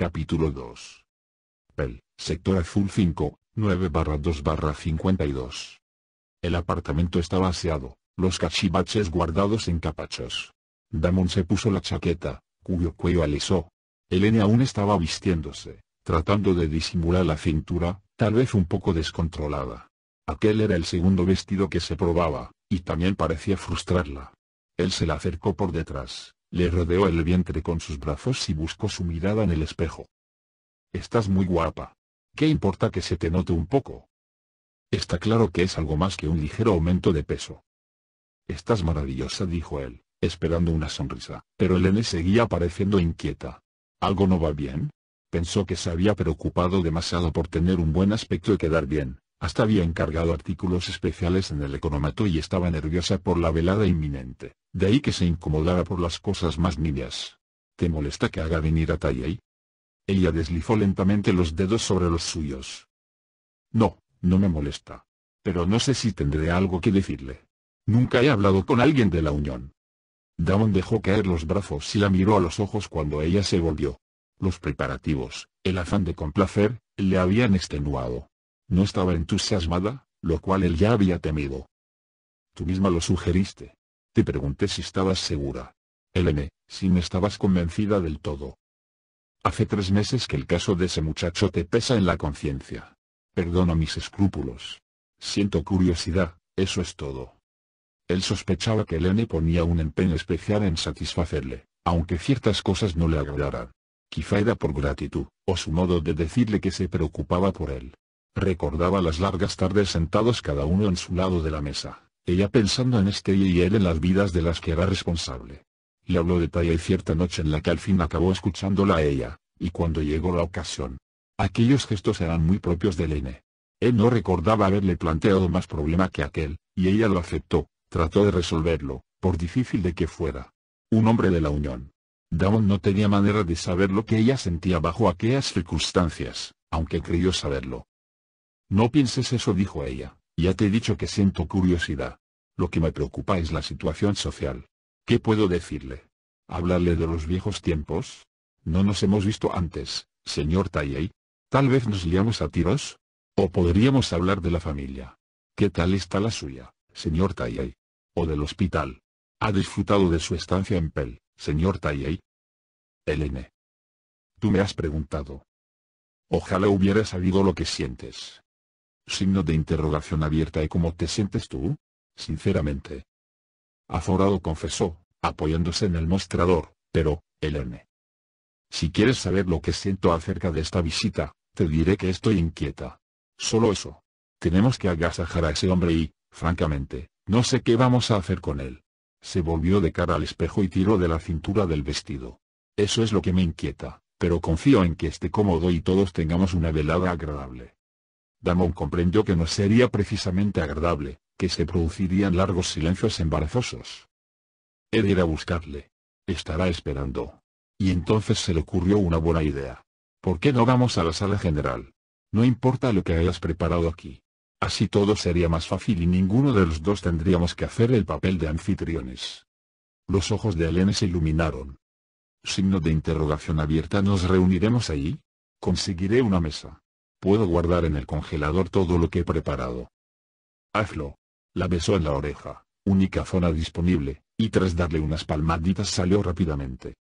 Capítulo 2. Pel, Sector Azul 5, 9-2-52. El apartamento estaba aseado, los cachivaches guardados en capachos. Damon se puso la chaqueta, cuyo cuello alisó. Elena aún estaba vistiéndose, tratando de disimular la cintura, tal vez un poco descontrolada. Aquel era el segundo vestido que se probaba, y también parecía frustrarla. Él se la acercó por detrás, le rodeó el vientre con sus brazos y buscó su mirada en el espejo. Estás muy guapa. ¿Qué importa que se te note un poco? Está claro que es algo más que un ligero aumento de peso. Estás maravillosa, dijo él, esperando una sonrisa, pero Elene seguía pareciendo inquieta. ¿Algo no va bien? Pensó que se había preocupado demasiado por tener un buen aspecto y quedar bien, hasta había encargado artículos especiales en el economato y estaba nerviosa por la velada inminente, de ahí que se incomodara por las cosas más niñas. ¿Te molesta que haga venir a Talley? Ella deslizó lentamente los dedos sobre los suyos. No, no me molesta. Pero no sé si tendré algo que decirle. Nunca he hablado con alguien de la Unión. Damon dejó caer los brazos y la miró a los ojos cuando ella se volvió. Los preparativos, el afán de complacer, le habían extenuado. No estaba entusiasmada, lo cual él ya había temido. Tú misma lo sugeriste. Te pregunté si estabas segura. Elene, si me estabas convencida del todo. Hace tres meses que el caso de ese muchacho te pesa en la conciencia. Perdono mis escrúpulos. Siento curiosidad, eso es todo. Él sospechaba que Elene ponía un empeño especial en satisfacerle, aunque ciertas cosas no le agradaran. Quizá era por gratitud, o su modo de decirle que se preocupaba por él. Recordaba las largas tardes sentados cada uno en su lado de la mesa, ella pensando en este y él en las vidas de las que era responsable. Le habló de y cierta noche en la que al fin acabó escuchándola a ella, y cuando llegó la ocasión. Aquellos gestos eran muy propios de Lene. Él no recordaba haberle planteado más problema que aquel, y ella lo aceptó, trató de resolverlo, por difícil de que fuera. Un hombre de la unión. Damon no tenía manera de saber lo que ella sentía bajo aquellas circunstancias, aunque creyó saberlo. No pienses eso dijo ella, ya te he dicho que siento curiosidad. Lo que me preocupa es la situación social. ¿Qué puedo decirle? ¿Hablarle de los viejos tiempos? No nos hemos visto antes, señor Tayei. Tal vez nos liamos a tiros. O podríamos hablar de la familia. ¿Qué tal está la suya, señor Tayei? O del hospital. ¿Ha disfrutado de su estancia en Pel, señor Tayei? Elene. Tú me has preguntado. Ojalá hubiera sabido lo que sientes. Signo de interrogación abierta ¿Y cómo te sientes tú? Sinceramente. Aforado confesó, apoyándose en el mostrador, pero, Elene. Si quieres saber lo que siento acerca de esta visita, te diré que estoy inquieta. Solo eso. Tenemos que agasajar a ese hombre y, francamente, no sé qué vamos a hacer con él. Se volvió de cara al espejo y tiró de la cintura del vestido. Eso es lo que me inquieta, pero confío en que esté cómodo y todos tengamos una velada agradable. Damon comprendió que no sería precisamente agradable, que se producirían largos silencios embarazosos. Él irá a buscarle. Estará esperando. Y entonces se le ocurrió una buena idea. ¿Por qué no vamos a la sala general? No importa lo que hayas preparado aquí. Así todo sería más fácil y ninguno de los dos tendríamos que hacer el papel de anfitriones. Los ojos de Elena se iluminaron. Signo de interrogación abierta ¿Nos reuniremos allí? Conseguiré una mesa. Puedo guardar en el congelador todo lo que he preparado. Hazlo. La besó en la oreja, única zona disponible, y tras darle unas palmaditas salió rápidamente.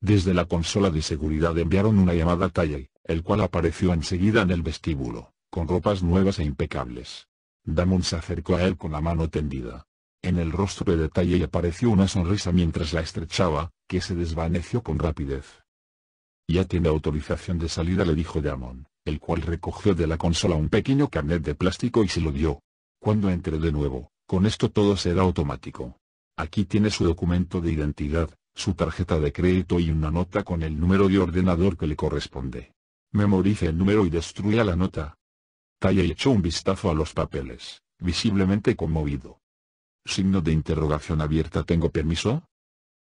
Desde la consola de seguridad enviaron una llamada a Taye, el cual apareció enseguida en el vestíbulo, con ropas nuevas e impecables. Damon se acercó a él con la mano tendida. En el rostro de Taye apareció una sonrisa mientras la estrechaba, que se desvaneció con rapidez. Ya tiene autorización de salida le dijo Damon el cual recogió de la consola un pequeño carnet de plástico y se lo dio. Cuando entre de nuevo, con esto todo será automático. Aquí tiene su documento de identidad, su tarjeta de crédito y una nota con el número de ordenador que le corresponde. Memorice el número y destruya la nota. Talla echó un vistazo a los papeles, visiblemente conmovido. Signo de interrogación abierta ¿Tengo permiso?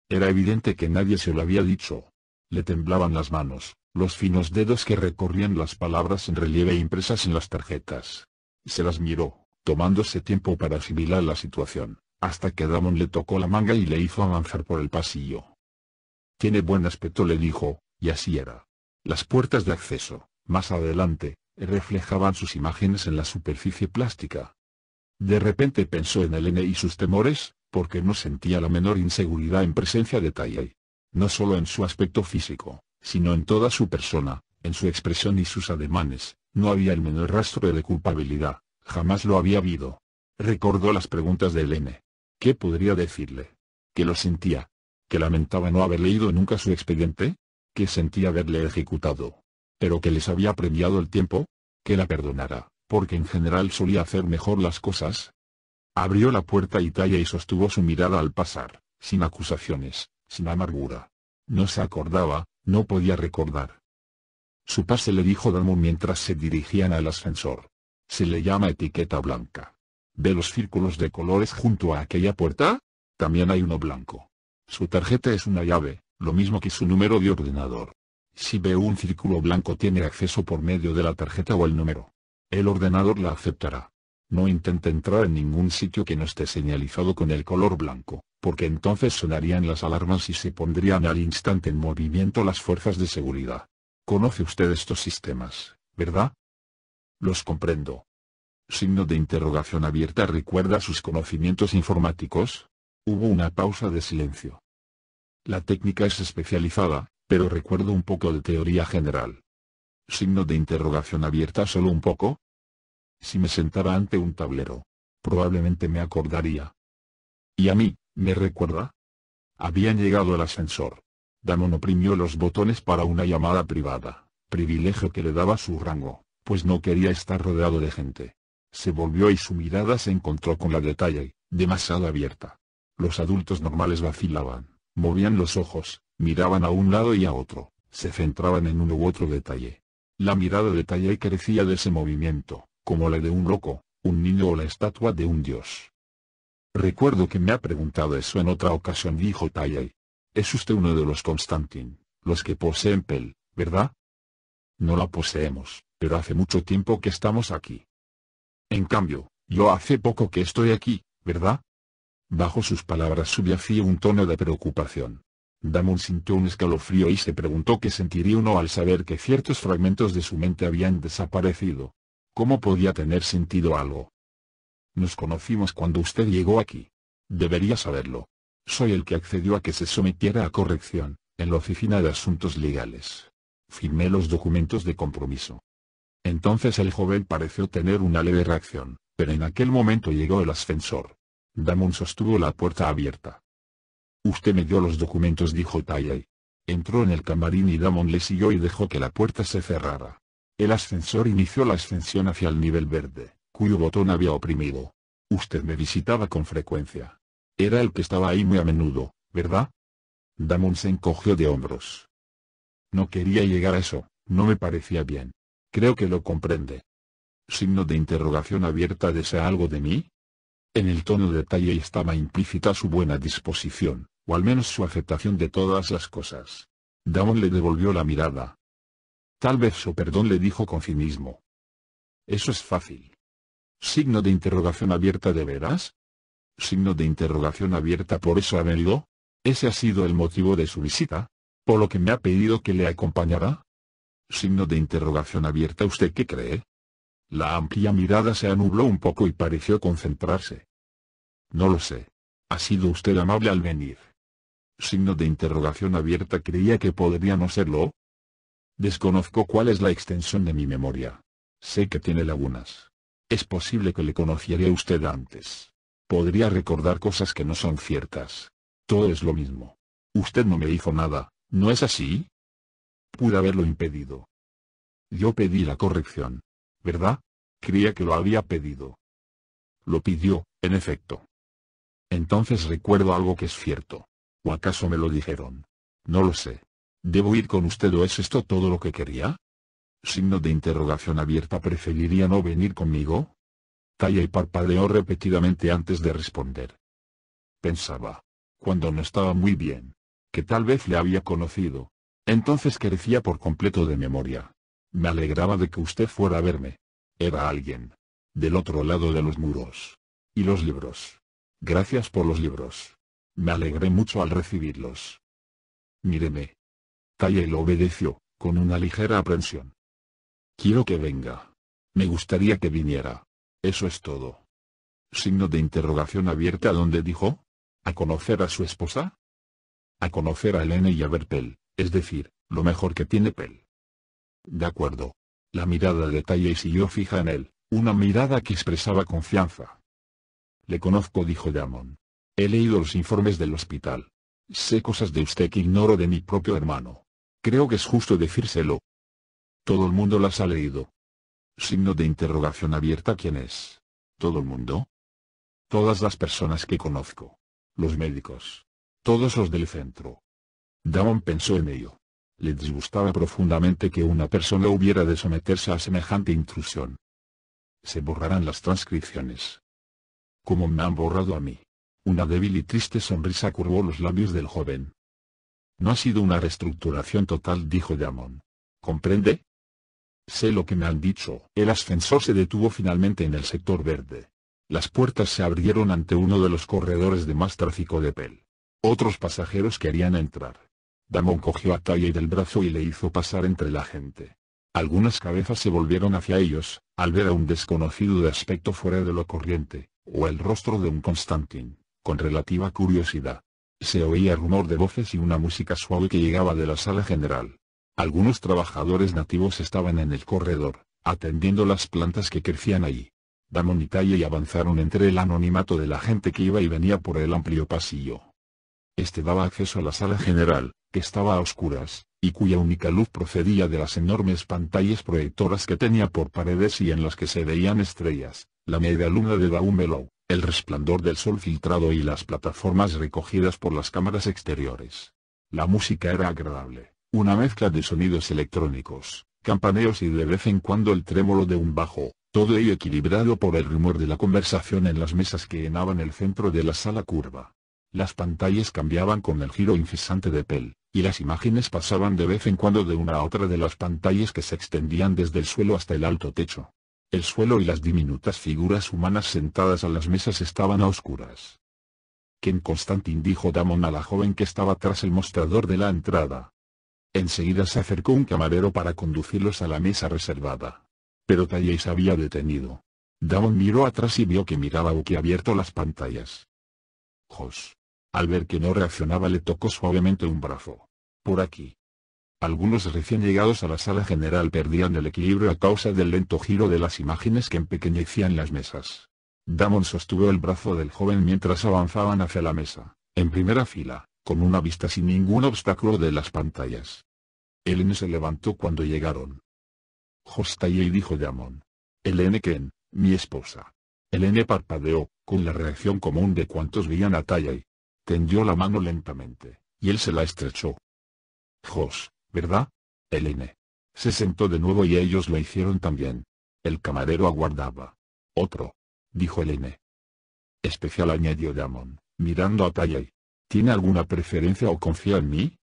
Era evidente que nadie se lo había dicho. Le temblaban las manos los finos dedos que recorrían las palabras en relieve impresas en las tarjetas. Se las miró, tomándose tiempo para asimilar la situación, hasta que Damon le tocó la manga y le hizo avanzar por el pasillo. Tiene buen aspecto le dijo, y así era. Las puertas de acceso, más adelante, reflejaban sus imágenes en la superficie plástica. De repente pensó en Elena y sus temores, porque no sentía la menor inseguridad en presencia de Taiyi, No solo en su aspecto físico, sino en toda su persona, en su expresión y sus ademanes, no había el menor rastro de culpabilidad, jamás lo había habido. Recordó las preguntas de Elene. ¿Qué podría decirle? ¿Que lo sentía? ¿Que lamentaba no haber leído nunca su expediente? ¿Que sentía haberle ejecutado? ¿Pero que les había premiado el tiempo? ¿Que la perdonara, porque en general solía hacer mejor las cosas? Abrió la puerta y talla y sostuvo su mirada al pasar, sin acusaciones, sin amargura. No se acordaba, no podía recordar. Su pase le dijo Damo mientras se dirigían al ascensor. Se le llama etiqueta blanca. ¿Ve los círculos de colores junto a aquella puerta? También hay uno blanco. Su tarjeta es una llave, lo mismo que su número de ordenador. Si ve un círculo blanco tiene acceso por medio de la tarjeta o el número. El ordenador la aceptará. No intente entrar en ningún sitio que no esté señalizado con el color blanco, porque entonces sonarían las alarmas y se pondrían al instante en movimiento las fuerzas de seguridad. Conoce usted estos sistemas, ¿verdad? Los comprendo. Signo de interrogación abierta recuerda sus conocimientos informáticos. Hubo una pausa de silencio. La técnica es especializada, pero recuerdo un poco de teoría general. Signo de interrogación abierta solo un poco, si me sentara ante un tablero, probablemente me acordaría. ¿Y a mí, me recuerda? Habían llegado al ascensor. Damon oprimió los botones para una llamada privada, privilegio que le daba su rango, pues no quería estar rodeado de gente. Se volvió y su mirada se encontró con la detalle, demasiado abierta. Los adultos normales vacilaban, movían los ojos, miraban a un lado y a otro, se centraban en uno u otro detalle. La mirada de crecía de ese movimiento, como la de un loco, un niño o la estatua de un dios. Recuerdo que me ha preguntado eso en otra ocasión dijo Tayay. Es usted uno de los Constantin, los que poseen pel, ¿verdad? No la poseemos, pero hace mucho tiempo que estamos aquí. En cambio, yo hace poco que estoy aquí, ¿verdad? Bajo sus palabras subyacía un tono de preocupación. Damon sintió un escalofrío y se preguntó qué sentiría uno al saber que ciertos fragmentos de su mente habían desaparecido. ¿Cómo podía tener sentido algo? Nos conocimos cuando usted llegó aquí. Debería saberlo. Soy el que accedió a que se sometiera a corrección, en la Oficina de Asuntos Legales. Firmé los documentos de compromiso. Entonces el joven pareció tener una leve reacción, pero en aquel momento llegó el ascensor. Damon sostuvo la puerta abierta. Usted me dio los documentos, dijo Taiyi. Entró en el camarín y Damon le siguió y dejó que la puerta se cerrara. El ascensor inició la ascensión hacia el nivel verde, cuyo botón había oprimido. Usted me visitaba con frecuencia. Era el que estaba ahí muy a menudo, ¿verdad? Damon se encogió de hombros. No quería llegar a eso, no me parecía bien. Creo que lo comprende. Signo de interrogación abierta ¿desea algo de mí? En el tono de detalle estaba implícita su buena disposición, o al menos su aceptación de todas las cosas. Damon le devolvió la mirada, Tal vez su perdón le dijo con cinismo. Eso es fácil. Signo de interrogación abierta de veras. Signo de interrogación abierta por eso ha venido. Ese ha sido el motivo de su visita. Por lo que me ha pedido que le acompañara. Signo de interrogación abierta ¿usted qué cree? La amplia mirada se anubló un poco y pareció concentrarse. No lo sé. Ha sido usted amable al venir. Signo de interrogación abierta creía que podría no serlo, Desconozco cuál es la extensión de mi memoria. Sé que tiene lagunas. Es posible que le conociera usted antes. Podría recordar cosas que no son ciertas. Todo es lo mismo. Usted no me hizo nada, ¿no es así? Pude haberlo impedido. Yo pedí la corrección. ¿Verdad? Creía que lo había pedido. Lo pidió, en efecto. Entonces recuerdo algo que es cierto. ¿O acaso me lo dijeron? No lo sé. ¿Debo ir con usted o es esto todo lo que quería? Signo de interrogación abierta ¿preferiría no venir conmigo? Talla y parpadeó repetidamente antes de responder. Pensaba, cuando no estaba muy bien, que tal vez le había conocido. Entonces carecía por completo de memoria. Me alegraba de que usted fuera a verme. Era alguien. Del otro lado de los muros. Y los libros. Gracias por los libros. Me alegré mucho al recibirlos. Míreme lo obedeció, con una ligera aprensión. Quiero que venga. Me gustaría que viniera. Eso es todo. Signo de interrogación abierta donde dijo. ¿A conocer a su esposa? A conocer a Elena y a ver Bertel, es decir, lo mejor que tiene Pel. De acuerdo. La mirada de Talley siguió fija en él, una mirada que expresaba confianza. Le conozco dijo Damon. He leído los informes del hospital. Sé cosas de usted que ignoro de mi propio hermano. Creo que es justo decírselo. Todo el mundo las ha leído. Signo de interrogación abierta ¿Quién es? ¿Todo el mundo? Todas las personas que conozco. Los médicos. Todos los del centro. Damon pensó en ello. Le disgustaba profundamente que una persona hubiera de someterse a semejante intrusión. Se borrarán las transcripciones. Como me han borrado a mí. Una débil y triste sonrisa curvó los labios del joven. No ha sido una reestructuración total, dijo Damon. ¿Comprende? Sé lo que me han dicho. El ascensor se detuvo finalmente en el sector verde. Las puertas se abrieron ante uno de los corredores de más tráfico de pel. Otros pasajeros querían entrar. Damon cogió a Taye del brazo y le hizo pasar entre la gente. Algunas cabezas se volvieron hacia ellos, al ver a un desconocido de aspecto fuera de lo corriente, o el rostro de un Constantin, con relativa curiosidad. Se oía rumor de voces y una música suave que llegaba de la sala general. Algunos trabajadores nativos estaban en el corredor, atendiendo las plantas que crecían allí. Damon y avanzaron entre el anonimato de la gente que iba y venía por el amplio pasillo. Este daba acceso a la sala general, que estaba a oscuras, y cuya única luz procedía de las enormes pantallas proyectoras que tenía por paredes y en las que se veían estrellas, la media luna de Daumelow el resplandor del sol filtrado y las plataformas recogidas por las cámaras exteriores. La música era agradable, una mezcla de sonidos electrónicos, campaneos y de vez en cuando el trémolo de un bajo, todo ello equilibrado por el rumor de la conversación en las mesas que llenaban el centro de la sala curva. Las pantallas cambiaban con el giro incesante de Pell, y las imágenes pasaban de vez en cuando de una a otra de las pantallas que se extendían desde el suelo hasta el alto techo. El suelo y las diminutas figuras humanas sentadas a las mesas estaban a oscuras. Quien Constantin dijo Damon a la joven que estaba tras el mostrador de la entrada. Enseguida se acercó un camarero para conducirlos a la mesa reservada. Pero Talley se había detenido. Damon miró atrás y vio que miraba abierto las pantallas. Jos. Al ver que no reaccionaba le tocó suavemente un brazo. Por aquí. Algunos recién llegados a la sala general perdían el equilibrio a causa del lento giro de las imágenes que empequeñecían las mesas. Damon sostuvo el brazo del joven mientras avanzaban hacia la mesa, en primera fila, con una vista sin ningún obstáculo de las pantallas. Elene se levantó cuando llegaron. Talley» dijo Damon. Elene Ken, mi esposa. Elene parpadeó, con la reacción común de cuantos veían a y. Tendió la mano lentamente, y él se la estrechó. Jos, ¿verdad? N. Se sentó de nuevo y ellos lo hicieron también. El camarero aguardaba. Otro. Dijo N. Especial añadió Damon, mirando a Talley. ¿Tiene alguna preferencia o confía en mí?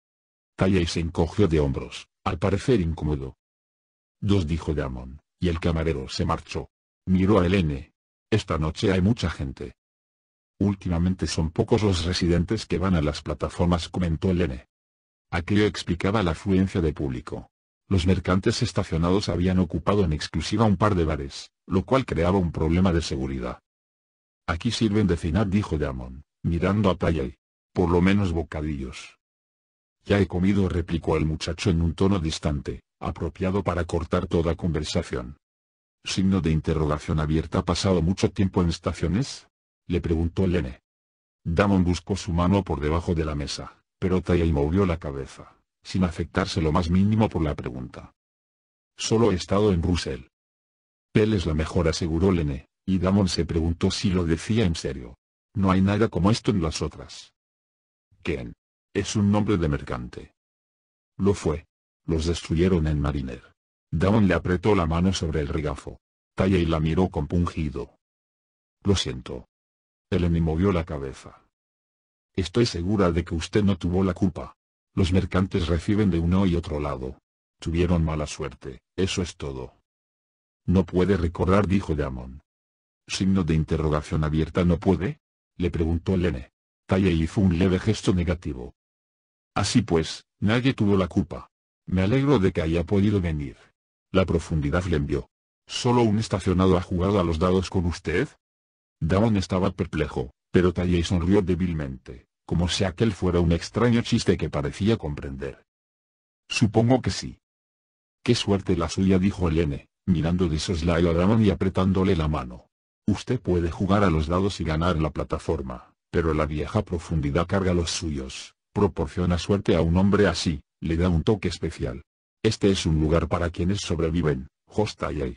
Talley se encogió de hombros, al parecer incómodo. Dos dijo Damon, y el camarero se marchó. Miró a Elene. Esta noche hay mucha gente. Últimamente son pocos los residentes que van a las plataformas, comentó N. Aquello explicaba la afluencia de público. Los mercantes estacionados habían ocupado en exclusiva un par de bares, lo cual creaba un problema de seguridad. Aquí sirven de cenar dijo Damon, mirando a Payay. Por lo menos bocadillos. Ya he comido replicó el muchacho en un tono distante, apropiado para cortar toda conversación. Signo de interrogación abierta ¿Ha pasado mucho tiempo en estaciones? Le preguntó Lene. Damon buscó su mano por debajo de la mesa. Pero Tayei movió la cabeza, sin afectarse lo más mínimo por la pregunta. Solo he estado en Brusel. Él es la mejor aseguró Lene, y Damon se preguntó si lo decía en serio. No hay nada como esto en las otras. Ken. Es un nombre de mercante. Lo fue. Los destruyeron en Mariner. Damon le apretó la mano sobre el regazo. y la miró compungido. Lo siento. Eleni movió la cabeza. Estoy segura de que usted no tuvo la culpa. Los mercantes reciben de uno y otro lado. Tuvieron mala suerte, eso es todo. No puede recordar, dijo Damon. Signo de interrogación abierta no puede? Le preguntó Lene. y hizo un leve gesto negativo. Así pues, nadie tuvo la culpa. Me alegro de que haya podido venir. La profundidad le envió. ¿Solo un estacionado ha jugado a los dados con usted? Damon estaba perplejo, pero Talle sonrió débilmente, como si aquel fuera un extraño chiste que parecía comprender. Supongo que sí. Qué suerte la suya dijo Elene, mirando de soslayo a Ramón y apretándole la mano. Usted puede jugar a los dados y ganar la plataforma, pero la vieja profundidad carga los suyos, proporciona suerte a un hombre así, le da un toque especial. Este es un lugar para quienes sobreviven, Hostayay.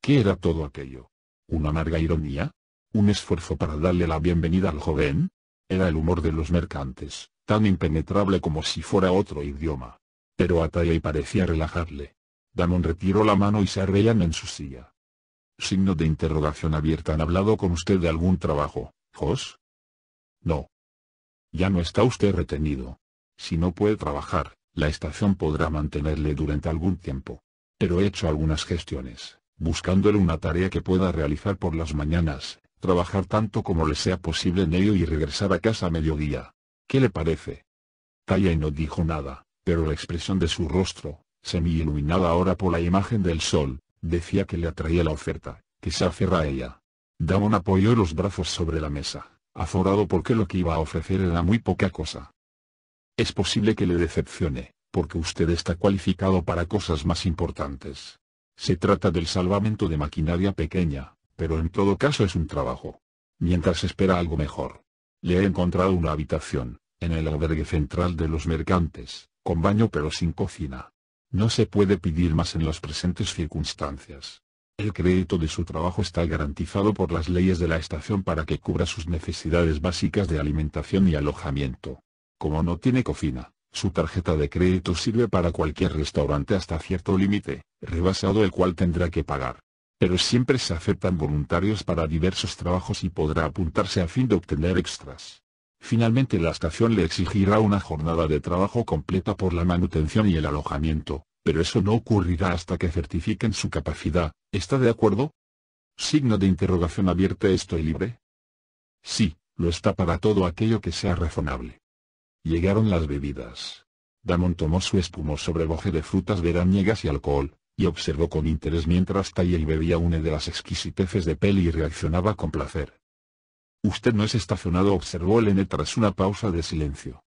¿Qué era todo aquello? ¿Una amarga ironía? un esfuerzo para darle la bienvenida al joven. Era el humor de los mercantes, tan impenetrable como si fuera otro idioma. Pero Atayay parecía relajarle. Damon retiró la mano y se arreían en su silla. Signo de interrogación abierta. ¿Han hablado con usted de algún trabajo, Jos? No. Ya no está usted retenido. Si no puede trabajar, la estación podrá mantenerle durante algún tiempo. Pero he hecho algunas gestiones, buscándole una tarea que pueda realizar por las mañanas, trabajar tanto como le sea posible en ello y regresar a casa a mediodía. ¿Qué le parece? y no dijo nada, pero la expresión de su rostro, semi-iluminada ahora por la imagen del sol, decía que le atraía la oferta, que se aferra a ella. Damon apoyó los brazos sobre la mesa, azorado porque lo que iba a ofrecer era muy poca cosa. Es posible que le decepcione, porque usted está cualificado para cosas más importantes. Se trata del salvamento de maquinaria pequeña, pero en todo caso es un trabajo. Mientras espera algo mejor. Le he encontrado una habitación, en el albergue central de los mercantes, con baño pero sin cocina. No se puede pedir más en las presentes circunstancias. El crédito de su trabajo está garantizado por las leyes de la estación para que cubra sus necesidades básicas de alimentación y alojamiento. Como no tiene cocina, su tarjeta de crédito sirve para cualquier restaurante hasta cierto límite, rebasado el cual tendrá que pagar pero siempre se aceptan voluntarios para diversos trabajos y podrá apuntarse a fin de obtener extras. Finalmente la estación le exigirá una jornada de trabajo completa por la manutención y el alojamiento, pero eso no ocurrirá hasta que certifiquen su capacidad, ¿está de acuerdo? Signo de interrogación abierta ¿Estoy libre? Sí, lo está para todo aquello que sea razonable. Llegaron las bebidas. Damon tomó su espumoso boje de frutas veraniegas y alcohol, y observó con interés mientras Tayel bebía una de las exquisiteces de peli y reaccionaba con placer. Usted no es estacionado observó Lene tras una pausa de silencio.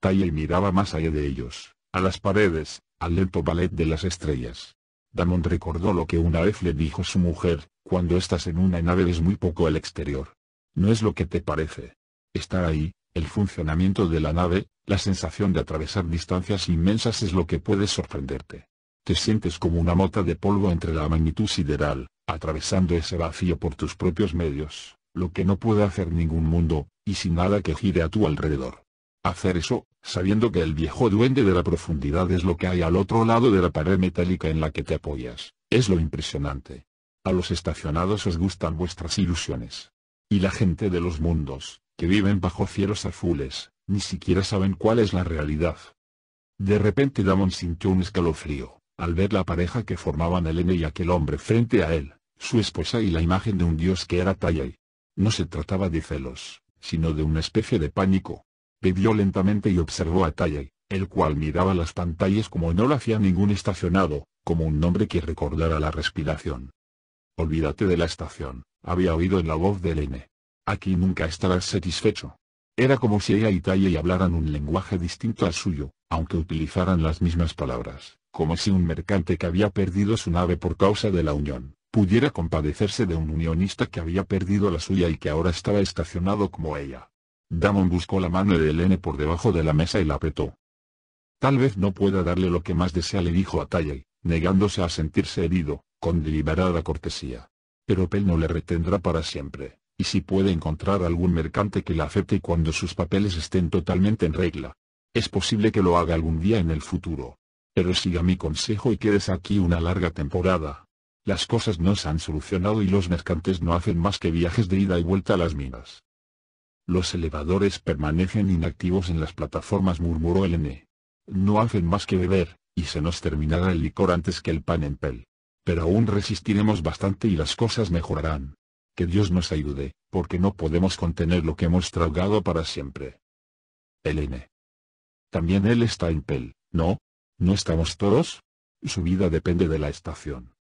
Tayel miraba más allá de ellos, a las paredes, al lento ballet de las estrellas. Damon recordó lo que una vez le dijo su mujer, cuando estás en una nave ves muy poco el exterior. No es lo que te parece. Estar ahí, el funcionamiento de la nave, la sensación de atravesar distancias inmensas es lo que puede sorprenderte. Te sientes como una mota de polvo entre la magnitud sideral, atravesando ese vacío por tus propios medios, lo que no puede hacer ningún mundo, y sin nada que gire a tu alrededor. Hacer eso, sabiendo que el viejo duende de la profundidad es lo que hay al otro lado de la pared metálica en la que te apoyas, es lo impresionante. A los estacionados os gustan vuestras ilusiones. Y la gente de los mundos, que viven bajo cielos azules, ni siquiera saben cuál es la realidad. De repente Damon sintió un escalofrío. Al ver la pareja que formaban N y aquel hombre frente a él, su esposa y la imagen de un dios que era Tayay. No se trataba de celos, sino de una especie de pánico. Bebió lentamente y observó a Tayay, el cual miraba las pantallas como no lo hacía ningún estacionado, como un hombre que recordara la respiración. Olvídate de la estación, había oído en la voz de N. Aquí nunca estarás satisfecho. Era como si ella y Tayay hablaran un lenguaje distinto al suyo, aunque utilizaran las mismas palabras como si un mercante que había perdido su nave por causa de la unión, pudiera compadecerse de un unionista que había perdido la suya y que ahora estaba estacionado como ella. Damon buscó la mano de Elene por debajo de la mesa y la apretó. Tal vez no pueda darle lo que más desea le dijo a Tayel, negándose a sentirse herido, con deliberada cortesía. Pero Pell no le retendrá para siempre, y si puede encontrar algún mercante que la acepte cuando sus papeles estén totalmente en regla. Es posible que lo haga algún día en el futuro, pero siga mi consejo y quedes aquí una larga temporada. Las cosas no se han solucionado y los mercantes no hacen más que viajes de ida y vuelta a las minas. Los elevadores permanecen inactivos en las plataformas murmuró el N. No hacen más que beber, y se nos terminará el licor antes que el pan en pel. Pero aún resistiremos bastante y las cosas mejorarán. Que Dios nos ayude, porque no podemos contener lo que hemos tragado para siempre. El N. También él está en pel, ¿no? ¿No estamos todos? Su vida depende de la estación.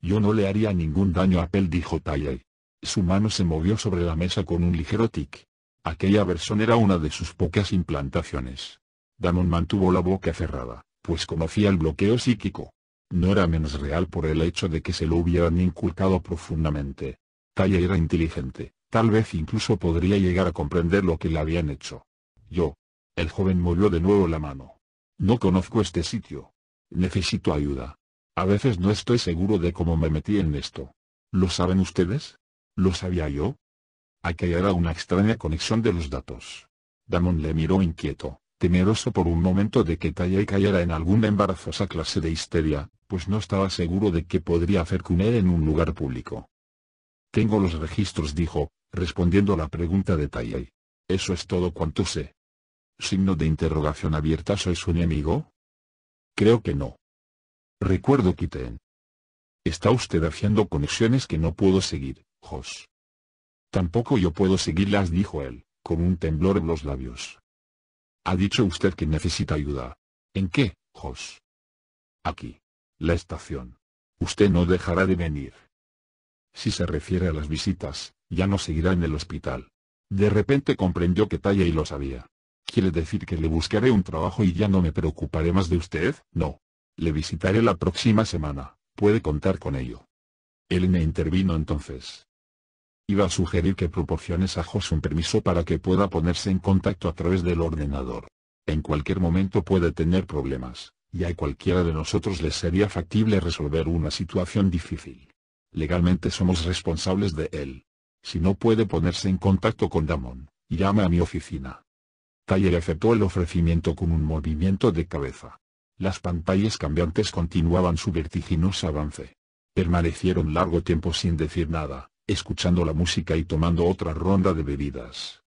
Yo no le haría ningún daño a Pell dijo Taye. Su mano se movió sobre la mesa con un ligero tic. Aquella versión era una de sus pocas implantaciones. Damon mantuvo la boca cerrada, pues conocía el bloqueo psíquico. No era menos real por el hecho de que se lo hubieran inculcado profundamente. Taye era inteligente, tal vez incluso podría llegar a comprender lo que le habían hecho. Yo. El joven movió de nuevo la mano. No conozco este sitio. Necesito ayuda. A veces no estoy seguro de cómo me metí en esto. ¿Lo saben ustedes? ¿Lo sabía yo? Aquí era una extraña conexión de los datos. Damon le miró inquieto, temeroso por un momento de que Taya cayera en alguna embarazosa clase de histeria, pues no estaba seguro de qué podría hacer con en un lugar público. Tengo los registros dijo, respondiendo a la pregunta de Taya. Eso es todo cuanto sé. Signo de interrogación abierta ¿Soy su enemigo? Creo que no. Recuerdo Kiten. Está usted haciendo conexiones que no puedo seguir, Jos. Tampoco yo puedo seguirlas dijo él, con un temblor en los labios. Ha dicho usted que necesita ayuda. ¿En qué, Jos? Aquí. La estación. Usted no dejará de venir. Si se refiere a las visitas, ya no seguirá en el hospital. De repente comprendió que Talla y lo sabía. ¿Quiere decir que le buscaré un trabajo y ya no me preocuparé más de usted? No. Le visitaré la próxima semana, puede contar con ello. Él me intervino entonces. Iba a sugerir que proporciones a Jos un permiso para que pueda ponerse en contacto a través del ordenador. En cualquier momento puede tener problemas, y a cualquiera de nosotros le sería factible resolver una situación difícil. Legalmente somos responsables de él. Si no puede ponerse en contacto con Damon, llame a mi oficina. Taller aceptó el ofrecimiento con un movimiento de cabeza. Las pantallas cambiantes continuaban su vertiginoso avance. Permanecieron largo tiempo sin decir nada, escuchando la música y tomando otra ronda de bebidas.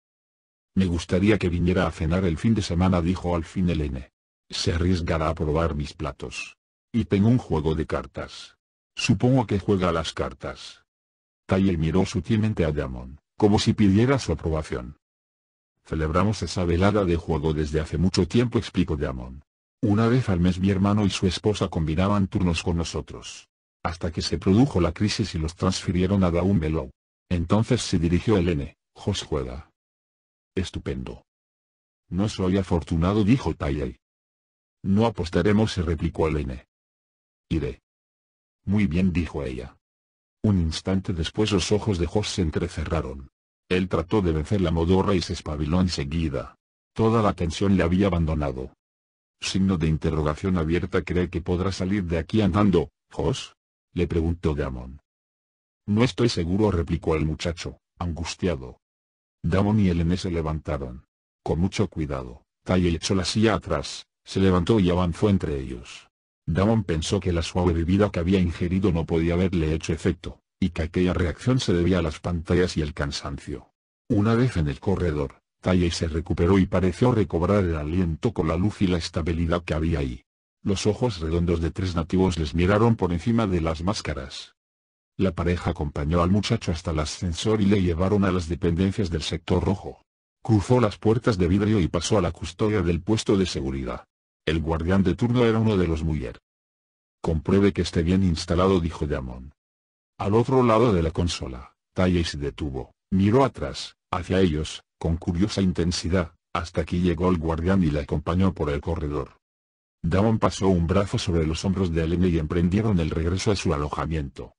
Me gustaría que viniera a cenar el fin de semana dijo al fin N. Se arriesgará a probar mis platos. Y tengo un juego de cartas. Supongo que juega a las cartas. Taller miró sutilmente a Damon, como si pidiera su aprobación. Celebramos esa velada de juego desde hace mucho tiempo explicó Damon. Una vez al mes mi hermano y su esposa combinaban turnos con nosotros. Hasta que se produjo la crisis y los transfirieron a Down Below. Entonces se dirigió el N, Jos juega. Estupendo. No soy afortunado dijo Tayei. No apostaremos se replicó el N. Iré. Muy bien dijo ella. Un instante después los ojos de Jos se entrecerraron. Él trató de vencer la modorra y se espabiló enseguida. Toda la tensión le había abandonado. Signo de interrogación abierta ¿Cree que podrá salir de aquí andando, Jos? Le preguntó Damon. No estoy seguro replicó el muchacho, angustiado. Damon y Elene se levantaron. Con mucho cuidado, Talle echó la silla atrás, se levantó y avanzó entre ellos. Damon pensó que la suave bebida que había ingerido no podía haberle hecho efecto, y que aquella reacción se debía a las pantallas y el cansancio. Una vez en el corredor, Taye se recuperó y pareció recobrar el aliento con la luz y la estabilidad que había ahí. Los ojos redondos de tres nativos les miraron por encima de las máscaras. La pareja acompañó al muchacho hasta el ascensor y le llevaron a las dependencias del sector rojo. Cruzó las puertas de vidrio y pasó a la custodia del puesto de seguridad. El guardián de turno era uno de los Muller. Compruebe que esté bien instalado, dijo Damon. Al otro lado de la consola, Taya se detuvo, miró atrás, hacia ellos, con curiosa intensidad, hasta que llegó el guardián y la acompañó por el corredor. Damon pasó un brazo sobre los hombros de Elena y emprendieron el regreso a su alojamiento.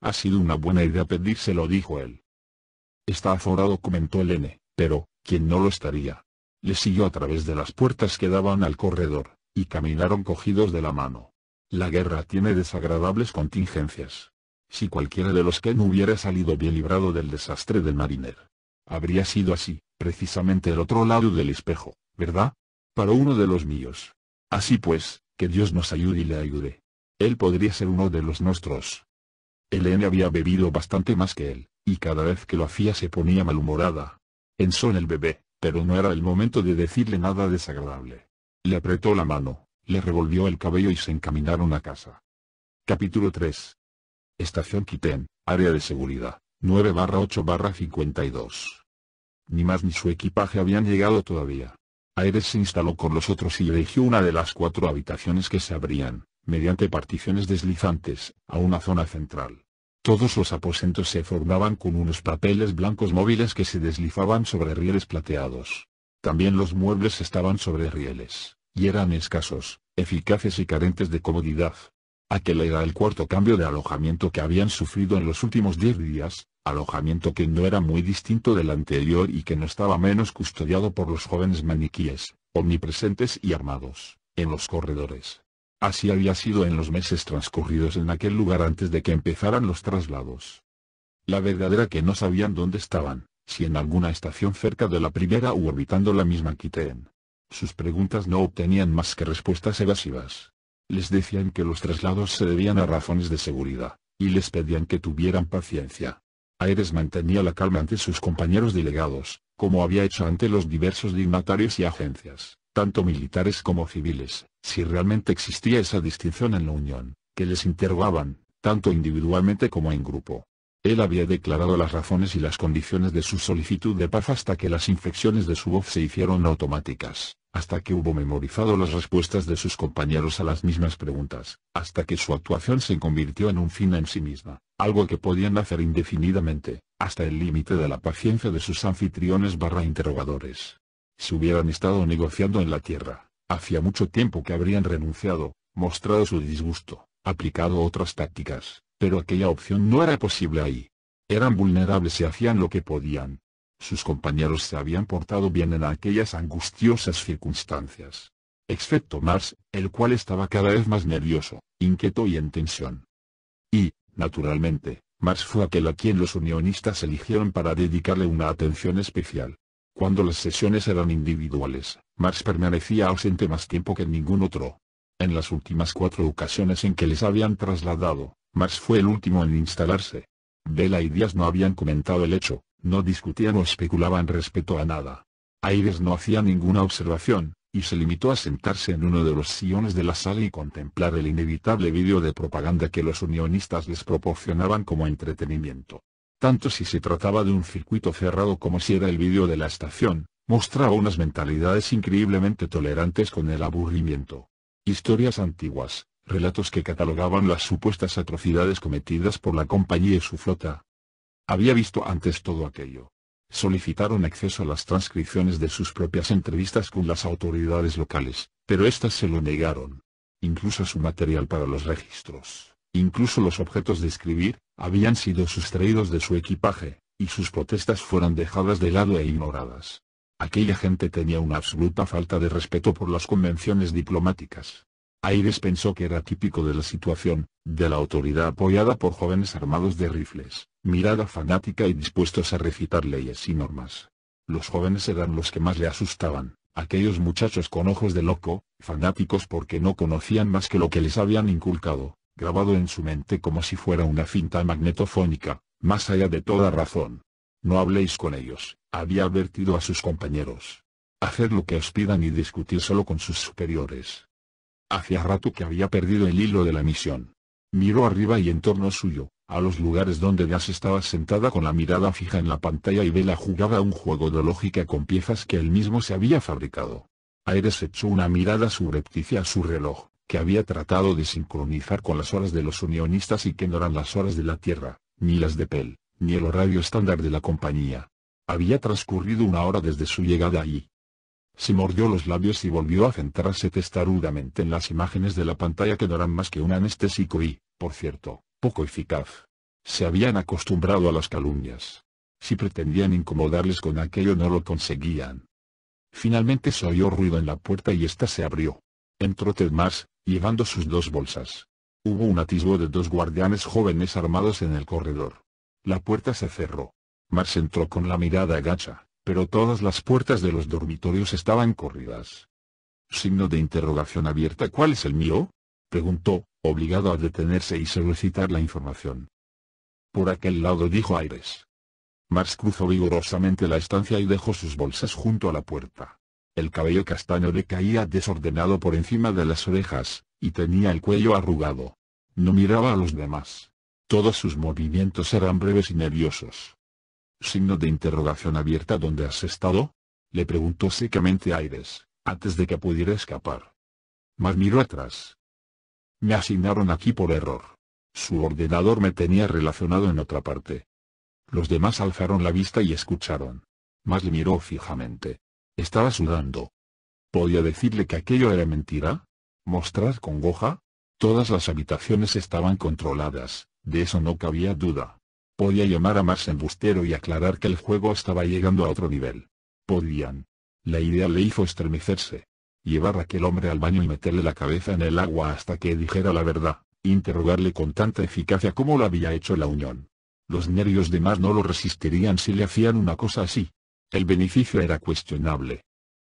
Ha sido una buena idea pedírselo dijo él. Está aforado comentó Elena, pero, ¿quién no lo estaría? Le siguió a través de las puertas que daban al corredor, y caminaron cogidos de la mano. La guerra tiene desagradables contingencias si cualquiera de los que no hubiera salido bien librado del desastre del Mariner. Habría sido así, precisamente el otro lado del espejo, ¿verdad? Para uno de los míos. Así pues, que Dios nos ayude y le ayude. Él podría ser uno de los nuestros. Elena había bebido bastante más que él, y cada vez que lo hacía se ponía malhumorada. Pensó en el bebé, pero no era el momento de decirle nada desagradable. Le apretó la mano, le revolvió el cabello y se encaminaron a casa. Capítulo 3 Estación Quitén, Área de Seguridad, 9-8-52. Ni más ni su equipaje habían llegado todavía. Aires se instaló con los otros y eligió una de las cuatro habitaciones que se abrían, mediante particiones deslizantes, a una zona central. Todos los aposentos se formaban con unos papeles blancos móviles que se deslizaban sobre rieles plateados. También los muebles estaban sobre rieles, y eran escasos, eficaces y carentes de comodidad. Aquel era el cuarto cambio de alojamiento que habían sufrido en los últimos diez días, alojamiento que no era muy distinto del anterior y que no estaba menos custodiado por los jóvenes maniquíes, omnipresentes y armados, en los corredores. Así había sido en los meses transcurridos en aquel lugar antes de que empezaran los traslados. La verdad era que no sabían dónde estaban, si en alguna estación cerca de la primera u orbitando la misma quiten. Sus preguntas no obtenían más que respuestas evasivas les decían que los traslados se debían a razones de seguridad, y les pedían que tuvieran paciencia. Aires mantenía la calma ante sus compañeros delegados, como había hecho ante los diversos dignatarios y agencias, tanto militares como civiles, si realmente existía esa distinción en la Unión, que les interrogaban, tanto individualmente como en grupo. Él había declarado las razones y las condiciones de su solicitud de paz hasta que las infecciones de su voz se hicieron automáticas hasta que hubo memorizado las respuestas de sus compañeros a las mismas preguntas, hasta que su actuación se convirtió en un fin en sí misma, algo que podían hacer indefinidamente, hasta el límite de la paciencia de sus anfitriones barra interrogadores. Si hubieran estado negociando en la tierra, hacía mucho tiempo que habrían renunciado, mostrado su disgusto, aplicado otras tácticas, pero aquella opción no era posible ahí. Eran vulnerables y hacían lo que podían, sus compañeros se habían portado bien en aquellas angustiosas circunstancias. Excepto Mars, el cual estaba cada vez más nervioso, inquieto y en tensión. Y, naturalmente, Mars fue aquel a quien los unionistas eligieron para dedicarle una atención especial. Cuando las sesiones eran individuales, Mars permanecía ausente más tiempo que ningún otro. En las últimas cuatro ocasiones en que les habían trasladado, Mars fue el último en instalarse. Bella y Díaz no habían comentado el hecho, no discutían o especulaban respecto a nada. Aires no hacía ninguna observación, y se limitó a sentarse en uno de los sillones de la sala y contemplar el inevitable vídeo de propaganda que los unionistas les proporcionaban como entretenimiento. Tanto si se trataba de un circuito cerrado como si era el vídeo de la estación, mostraba unas mentalidades increíblemente tolerantes con el aburrimiento. Historias antiguas, relatos que catalogaban las supuestas atrocidades cometidas por la compañía y su flota, había visto antes todo aquello. Solicitaron acceso a las transcripciones de sus propias entrevistas con las autoridades locales, pero éstas se lo negaron. Incluso su material para los registros, incluso los objetos de escribir, habían sido sustraídos de su equipaje, y sus protestas fueron dejadas de lado e ignoradas. Aquella gente tenía una absoluta falta de respeto por las convenciones diplomáticas. Aires pensó que era típico de la situación, de la autoridad apoyada por jóvenes armados de rifles, mirada fanática y dispuestos a recitar leyes y normas. Los jóvenes eran los que más le asustaban, aquellos muchachos con ojos de loco, fanáticos porque no conocían más que lo que les habían inculcado, grabado en su mente como si fuera una cinta magnetofónica, más allá de toda razón. No habléis con ellos, había advertido a sus compañeros. Haced lo que os pidan y discutir solo con sus superiores. Hacía rato que había perdido el hilo de la misión. Miró arriba y en torno suyo, a los lugares donde das estaba sentada con la mirada fija en la pantalla y Vela jugaba un juego de lógica con piezas que él mismo se había fabricado. Aires echó una mirada subrepticia a su reloj, que había tratado de sincronizar con las horas de los unionistas y que no eran las horas de la Tierra, ni las de Pell, ni el horario estándar de la compañía. Había transcurrido una hora desde su llegada allí. Se mordió los labios y volvió a centrarse testarudamente en las imágenes de la pantalla que no eran más que un anestésico y, por cierto, poco eficaz. Se habían acostumbrado a las calumnias. Si pretendían incomodarles con aquello no lo conseguían. Finalmente se oyó ruido en la puerta y ésta se abrió. Entró Ted Mars, llevando sus dos bolsas. Hubo un atisbo de dos guardianes jóvenes armados en el corredor. La puerta se cerró. Mars entró con la mirada agacha pero todas las puertas de los dormitorios estaban corridas. Signo de interrogación abierta ¿Cuál es el mío? preguntó, obligado a detenerse y solicitar la información. Por aquel lado dijo Aires. Mars cruzó vigorosamente la estancia y dejó sus bolsas junto a la puerta. El cabello castaño le caía desordenado por encima de las orejas, y tenía el cuello arrugado. No miraba a los demás. Todos sus movimientos eran breves y nerviosos signo de interrogación abierta ¿Dónde has estado? Le preguntó secamente Aires, antes de que pudiera escapar. Mas miró atrás. Me asignaron aquí por error. Su ordenador me tenía relacionado en otra parte. Los demás alzaron la vista y escucharon. Mas le miró fijamente. Estaba sudando. ¿Podía decirle que aquello era mentira? ¿Mostrar congoja? Todas las habitaciones estaban controladas, de eso no cabía duda. Podía llamar a más embustero y aclarar que el juego estaba llegando a otro nivel. Podían. La idea le hizo estremecerse. Llevar a aquel hombre al baño y meterle la cabeza en el agua hasta que dijera la verdad, interrogarle con tanta eficacia como lo había hecho la unión. Los nervios de más no lo resistirían si le hacían una cosa así. El beneficio era cuestionable.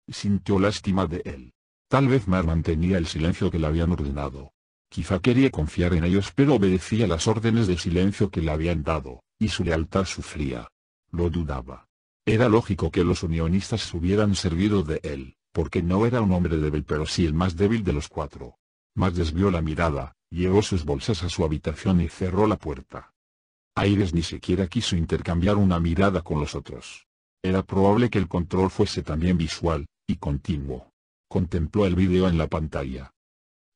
Sintió lástima de él. Tal vez Mar mantenía el silencio que le habían ordenado. Quizá quería confiar en ellos pero obedecía las órdenes de silencio que le habían dado, y su lealtad sufría. Lo dudaba. Era lógico que los unionistas se hubieran servido de él, porque no era un hombre débil pero sí el más débil de los cuatro. Más desvió la mirada, llevó sus bolsas a su habitación y cerró la puerta. Aires ni siquiera quiso intercambiar una mirada con los otros. Era probable que el control fuese también visual, y continuo. Contempló el vídeo en la pantalla.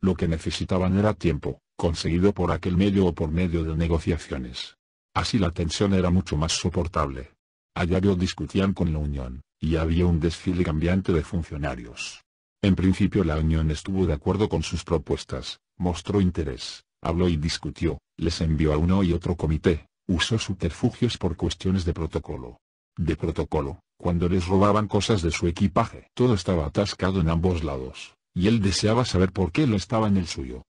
Lo que necesitaban era tiempo, conseguido por aquel medio o por medio de negociaciones. Así la tensión era mucho más soportable. Allá yo discutían con la Unión, y había un desfile cambiante de funcionarios. En principio la Unión estuvo de acuerdo con sus propuestas, mostró interés, habló y discutió, les envió a uno y otro comité, usó subterfugios por cuestiones de protocolo. De protocolo, cuando les robaban cosas de su equipaje. Todo estaba atascado en ambos lados y él deseaba saber por qué lo estaba en el suyo.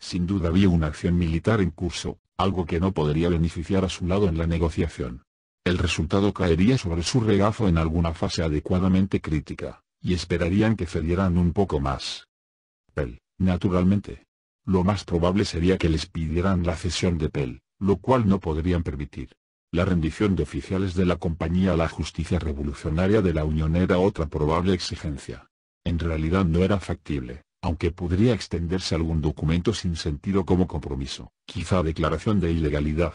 Sin duda había una acción militar en curso, algo que no podría beneficiar a su lado en la negociación. El resultado caería sobre su regazo en alguna fase adecuadamente crítica, y esperarían que cedieran un poco más. Pell, naturalmente. Lo más probable sería que les pidieran la cesión de Pell, lo cual no podrían permitir. La rendición de oficiales de la compañía a la justicia revolucionaria de la Unión era otra probable exigencia en realidad no era factible, aunque podría extenderse algún documento sin sentido como compromiso, quizá declaración de ilegalidad.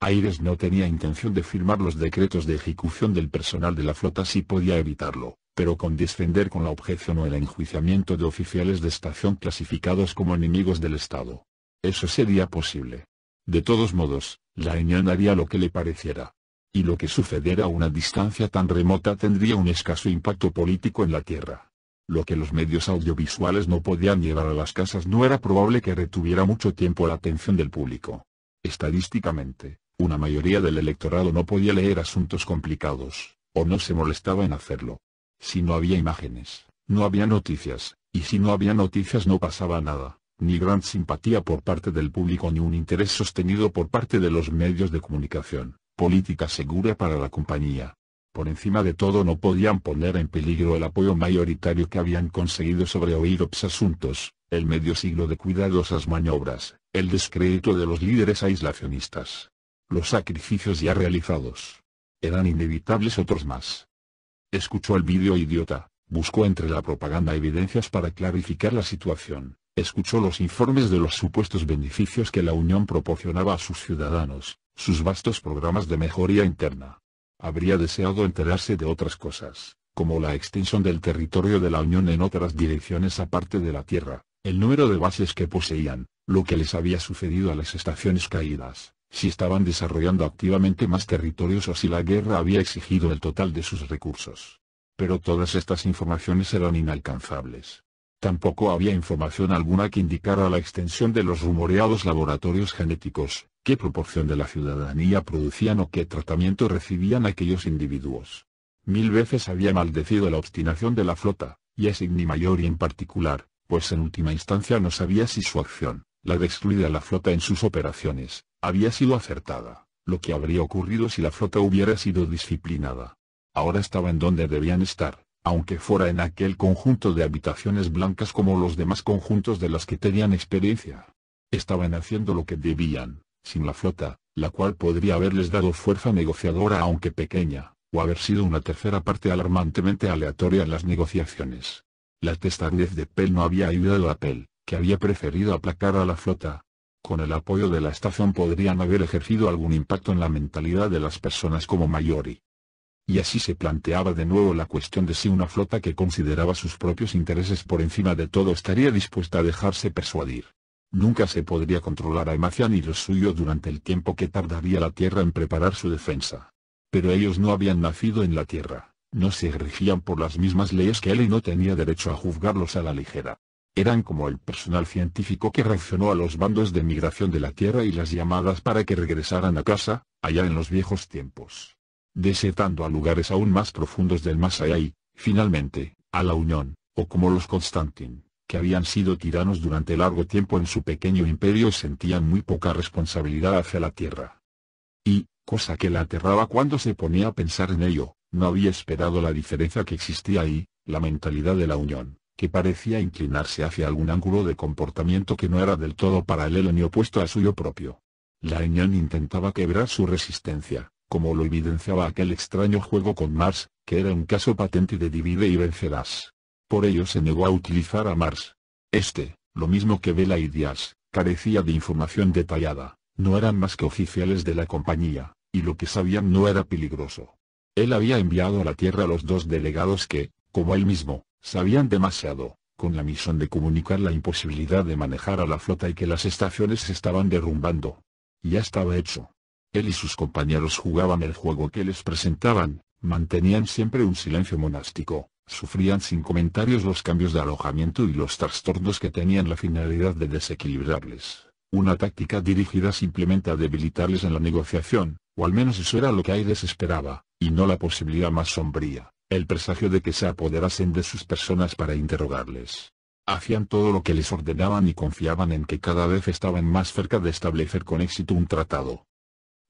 Aires no tenía intención de firmar los decretos de ejecución del personal de la flota si podía evitarlo, pero con descender con la objeción o el enjuiciamiento de oficiales de estación clasificados como enemigos del Estado. Eso sería posible. De todos modos, la Unión haría lo que le pareciera. Y lo que sucediera a una distancia tan remota tendría un escaso impacto político en la Tierra. Lo que los medios audiovisuales no podían llevar a las casas no era probable que retuviera mucho tiempo la atención del público. Estadísticamente, una mayoría del electorado no podía leer asuntos complicados, o no se molestaba en hacerlo. Si no había imágenes, no había noticias, y si no había noticias no pasaba nada, ni gran simpatía por parte del público ni un interés sostenido por parte de los medios de comunicación, política segura para la compañía, por encima de todo no podían poner en peligro el apoyo mayoritario que habían conseguido sobre Oirops asuntos, el medio siglo de cuidadosas maniobras, el descrédito de los líderes aislacionistas. Los sacrificios ya realizados. Eran inevitables otros más. Escuchó el vídeo idiota, buscó entre la propaganda evidencias para clarificar la situación, escuchó los informes de los supuestos beneficios que la Unión proporcionaba a sus ciudadanos, sus vastos programas de mejoría interna, Habría deseado enterarse de otras cosas, como la extensión del territorio de la Unión en otras direcciones aparte de la Tierra, el número de bases que poseían, lo que les había sucedido a las estaciones caídas, si estaban desarrollando activamente más territorios o si la guerra había exigido el total de sus recursos. Pero todas estas informaciones eran inalcanzables. Tampoco había información alguna que indicara la extensión de los rumoreados laboratorios genéticos, qué proporción de la ciudadanía producían o qué tratamiento recibían aquellos individuos. Mil veces había maldecido la obstinación de la flota, y a mayor y en particular, pues en última instancia no sabía si su acción, la de excluir a la flota en sus operaciones, había sido acertada, lo que habría ocurrido si la flota hubiera sido disciplinada. Ahora estaba en donde debían estar, aunque fuera en aquel conjunto de habitaciones blancas como los demás conjuntos de las que tenían experiencia. Estaban haciendo lo que debían, sin la flota, la cual podría haberles dado fuerza negociadora aunque pequeña, o haber sido una tercera parte alarmantemente aleatoria en las negociaciones. La testardez de Pell no había ayudado a Pell, que había preferido aplacar a la flota. Con el apoyo de la estación podrían haber ejercido algún impacto en la mentalidad de las personas como Mayori, y así se planteaba de nuevo la cuestión de si una flota que consideraba sus propios intereses por encima de todo estaría dispuesta a dejarse persuadir. Nunca se podría controlar a Emacian y lo suyo durante el tiempo que tardaría la Tierra en preparar su defensa. Pero ellos no habían nacido en la Tierra, no se regían por las mismas leyes que él y no tenía derecho a juzgarlos a la ligera. Eran como el personal científico que reaccionó a los bandos de migración de la Tierra y las llamadas para que regresaran a casa, allá en los viejos tiempos desetando a lugares aún más profundos del más allá y, finalmente, a la Unión, o como los Constantin, que habían sido tiranos durante largo tiempo en su pequeño imperio sentían muy poca responsabilidad hacia la tierra. Y, cosa que la aterraba cuando se ponía a pensar en ello, no había esperado la diferencia que existía ahí, la mentalidad de la Unión, que parecía inclinarse hacia algún ángulo de comportamiento que no era del todo paralelo ni opuesto a suyo propio. La Unión intentaba quebrar su resistencia, como lo evidenciaba aquel extraño juego con Mars, que era un caso patente de divide y vencerás. Por ello se negó a utilizar a Mars. Este, lo mismo que Vela y Díaz, carecía de información detallada, no eran más que oficiales de la compañía, y lo que sabían no era peligroso. Él había enviado a la Tierra a los dos delegados que, como él mismo, sabían demasiado, con la misión de comunicar la imposibilidad de manejar a la flota y que las estaciones se estaban derrumbando. Ya estaba hecho. Él y sus compañeros jugaban el juego que les presentaban, mantenían siempre un silencio monástico, sufrían sin comentarios los cambios de alojamiento y los trastornos que tenían la finalidad de desequilibrarles, una táctica dirigida simplemente a debilitarles en la negociación, o al menos eso era lo que Aires esperaba, y no la posibilidad más sombría, el presagio de que se apoderasen de sus personas para interrogarles. Hacían todo lo que les ordenaban y confiaban en que cada vez estaban más cerca de establecer con éxito un tratado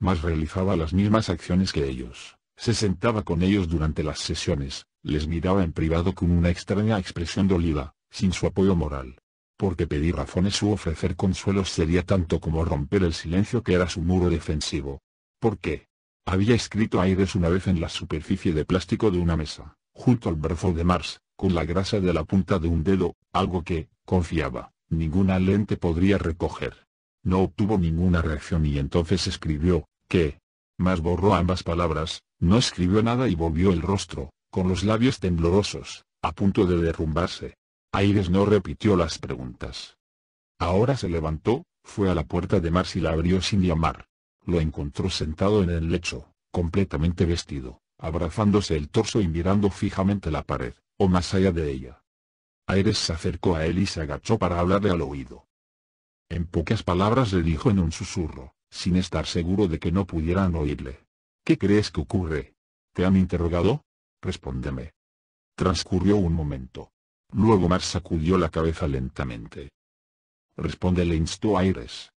mas realizaba las mismas acciones que ellos. Se sentaba con ellos durante las sesiones, les miraba en privado con una extraña expresión dolida, sin su apoyo moral. Porque pedir razones u ofrecer consuelos sería tanto como romper el silencio que era su muro defensivo. ¿Por qué? Había escrito Aires una vez en la superficie de plástico de una mesa, junto al brazo de Mars, con la grasa de la punta de un dedo, algo que, confiaba, ninguna lente podría recoger no obtuvo ninguna reacción y entonces escribió, que, mas borró ambas palabras, no escribió nada y volvió el rostro, con los labios temblorosos, a punto de derrumbarse. Aires no repitió las preguntas. Ahora se levantó, fue a la puerta de Mars y la abrió sin llamar. Lo encontró sentado en el lecho, completamente vestido, abrazándose el torso y mirando fijamente la pared, o más allá de ella. Aires se acercó a él y se agachó para hablarle al oído. En pocas palabras le dijo en un susurro, sin estar seguro de que no pudieran oírle. ¿Qué crees que ocurre? ¿Te han interrogado? Respóndeme. Transcurrió un momento. Luego Mars sacudió la cabeza lentamente. Responde le instó Aires.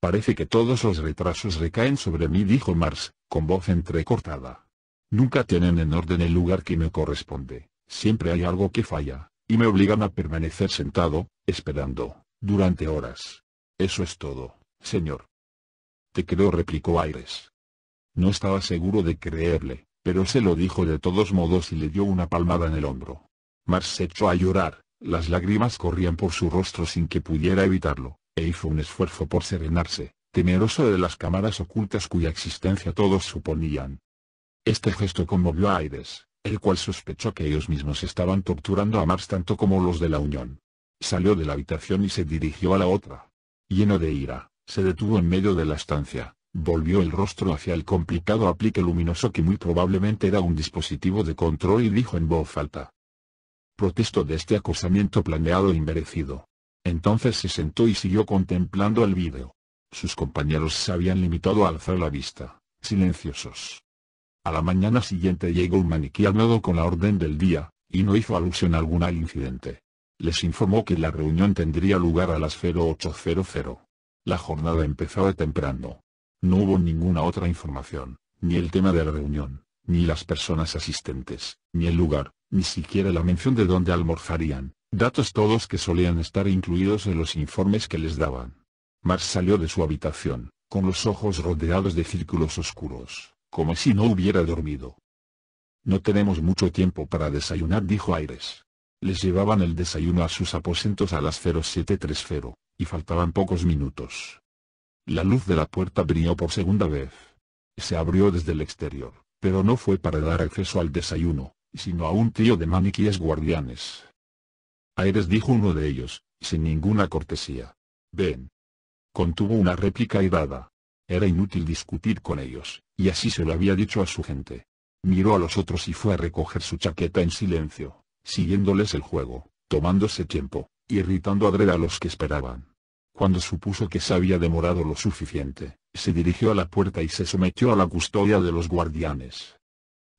Parece que todos los retrasos recaen sobre mí, dijo Mars, con voz entrecortada. Nunca tienen en orden el lugar que me corresponde, siempre hay algo que falla, y me obligan a permanecer sentado, esperando. Durante horas. Eso es todo, señor. Te creo, replicó Aires. No estaba seguro de creerle, pero se lo dijo de todos modos y le dio una palmada en el hombro. Mars se echó a llorar, las lágrimas corrían por su rostro sin que pudiera evitarlo, e hizo un esfuerzo por serenarse, temeroso de las cámaras ocultas cuya existencia todos suponían. Este gesto conmovió a Aires, el cual sospechó que ellos mismos estaban torturando a Mars tanto como los de la Unión. Salió de la habitación y se dirigió a la otra. Lleno de ira, se detuvo en medio de la estancia, volvió el rostro hacia el complicado aplique luminoso que muy probablemente era un dispositivo de control y dijo en voz alta. Protesto de este acosamiento planeado e inmerecido. Entonces se sentó y siguió contemplando el vídeo. Sus compañeros se habían limitado a alzar la vista, silenciosos. A la mañana siguiente llegó un maniquí armado con la orden del día, y no hizo alusión alguna al incidente les informó que la reunión tendría lugar a las 0800. La jornada empezaba temprano. No hubo ninguna otra información, ni el tema de la reunión, ni las personas asistentes, ni el lugar, ni siquiera la mención de dónde almorzarían, datos todos que solían estar incluidos en los informes que les daban. Mars salió de su habitación, con los ojos rodeados de círculos oscuros, como si no hubiera dormido. No tenemos mucho tiempo para desayunar, dijo Aires. Les llevaban el desayuno a sus aposentos a las 0730, y faltaban pocos minutos. La luz de la puerta brilló por segunda vez. Se abrió desde el exterior, pero no fue para dar acceso al desayuno, sino a un tío de maniquíes guardianes. Aires dijo uno de ellos, sin ninguna cortesía. Ven. Contuvo una réplica irada. Era inútil discutir con ellos, y así se lo había dicho a su gente. Miró a los otros y fue a recoger su chaqueta en silencio siguiéndoles el juego, tomándose tiempo, irritando adrede a los que esperaban. Cuando supuso que se había demorado lo suficiente, se dirigió a la puerta y se sometió a la custodia de los guardianes.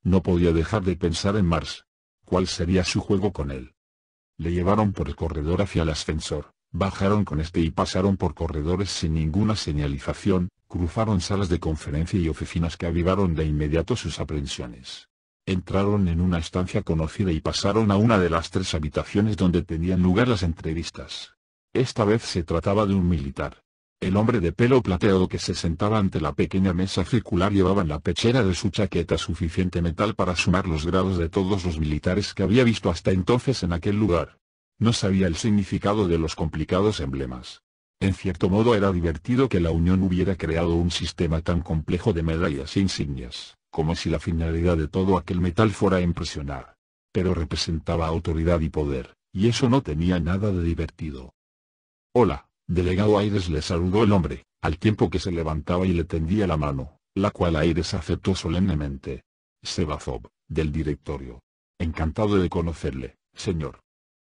No podía dejar de pensar en Mars. ¿Cuál sería su juego con él? Le llevaron por el corredor hacia el ascensor, bajaron con este y pasaron por corredores sin ninguna señalización, cruzaron salas de conferencia y oficinas que avivaron de inmediato sus aprensiones entraron en una estancia conocida y pasaron a una de las tres habitaciones donde tenían lugar las entrevistas. Esta vez se trataba de un militar. El hombre de pelo plateado que se sentaba ante la pequeña mesa circular llevaba en la pechera de su chaqueta suficiente metal para sumar los grados de todos los militares que había visto hasta entonces en aquel lugar. No sabía el significado de los complicados emblemas. En cierto modo era divertido que la Unión hubiera creado un sistema tan complejo de medallas e insignias como si la finalidad de todo aquel metal fuera impresionar. Pero representaba autoridad y poder, y eso no tenía nada de divertido. Hola, delegado Aires le saludó el hombre, al tiempo que se levantaba y le tendía la mano, la cual Aires aceptó solemnemente. Sebazov, del directorio. Encantado de conocerle, señor.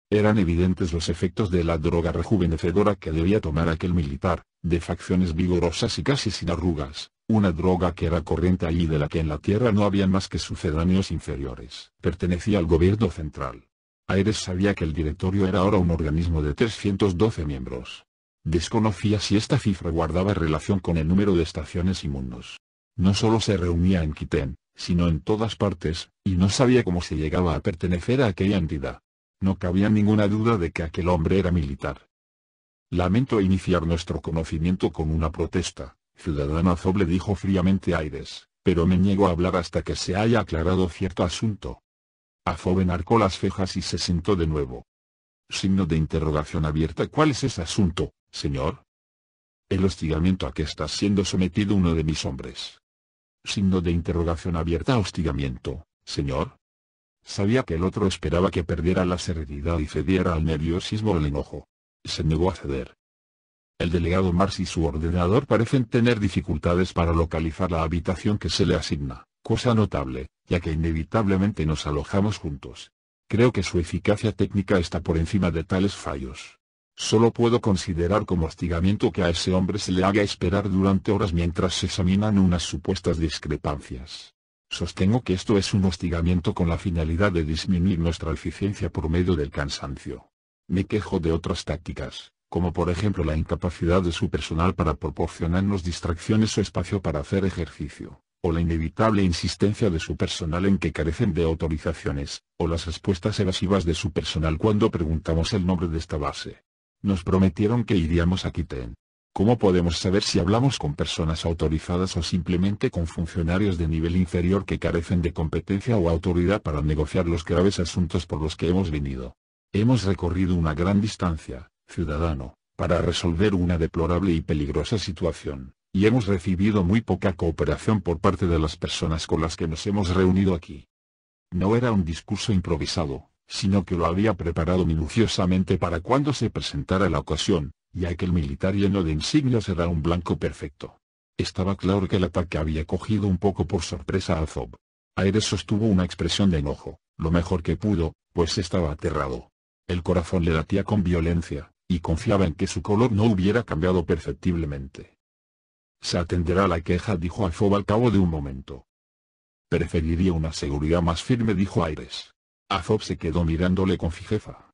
Eran evidentes los efectos de la droga rejuvenecedora que debía tomar aquel militar, de facciones vigorosas y casi sin arrugas, una droga que era corriente allí de la que en la tierra no había más que sucedáneos inferiores. Pertenecía al gobierno central. Aires sabía que el directorio era ahora un organismo de 312 miembros. Desconocía si esta cifra guardaba relación con el número de estaciones inmundos. No solo se reunía en Quitén, sino en todas partes, y no sabía cómo se llegaba a pertenecer a aquella entidad. No cabía ninguna duda de que aquel hombre era militar. Lamento iniciar nuestro conocimiento con una protesta, Ciudadana Zoble dijo fríamente Aires, pero me niego a hablar hasta que se haya aclarado cierto asunto. Azob narcó las cejas y se sentó de nuevo. Signo de interrogación abierta ¿Cuál es ese asunto, señor? El hostigamiento a que está siendo sometido uno de mis hombres. Signo de interrogación abierta Hostigamiento, señor. Sabía que el otro esperaba que perdiera la serenidad y cediera al nerviosismo o el enojo. Se negó a ceder. El delegado Mars y su ordenador parecen tener dificultades para localizar la habitación que se le asigna, cosa notable, ya que inevitablemente nos alojamos juntos. Creo que su eficacia técnica está por encima de tales fallos. Solo puedo considerar como hostigamiento que a ese hombre se le haga esperar durante horas mientras se examinan unas supuestas discrepancias. Sostengo que esto es un hostigamiento con la finalidad de disminuir nuestra eficiencia por medio del cansancio. Me quejo de otras tácticas como por ejemplo la incapacidad de su personal para proporcionarnos distracciones o espacio para hacer ejercicio, o la inevitable insistencia de su personal en que carecen de autorizaciones, o las respuestas evasivas de su personal cuando preguntamos el nombre de esta base. Nos prometieron que iríamos a Quiten. ¿Cómo podemos saber si hablamos con personas autorizadas o simplemente con funcionarios de nivel inferior que carecen de competencia o autoridad para negociar los graves asuntos por los que hemos venido? Hemos recorrido una gran distancia, ciudadano, para resolver una deplorable y peligrosa situación, y hemos recibido muy poca cooperación por parte de las personas con las que nos hemos reunido aquí. No era un discurso improvisado, sino que lo había preparado minuciosamente para cuando se presentara la ocasión, ya que el militar lleno de insignias era un blanco perfecto. Estaba claro que el ataque había cogido un poco por sorpresa a Zob. Aires sostuvo una expresión de enojo, lo mejor que pudo, pues estaba aterrado. El corazón le latía con violencia, y confiaba en que su color no hubiera cambiado perceptiblemente. Se atenderá la queja, dijo Afob al cabo de un momento. Preferiría una seguridad más firme, dijo Aires. Afob se quedó mirándole con fijeza.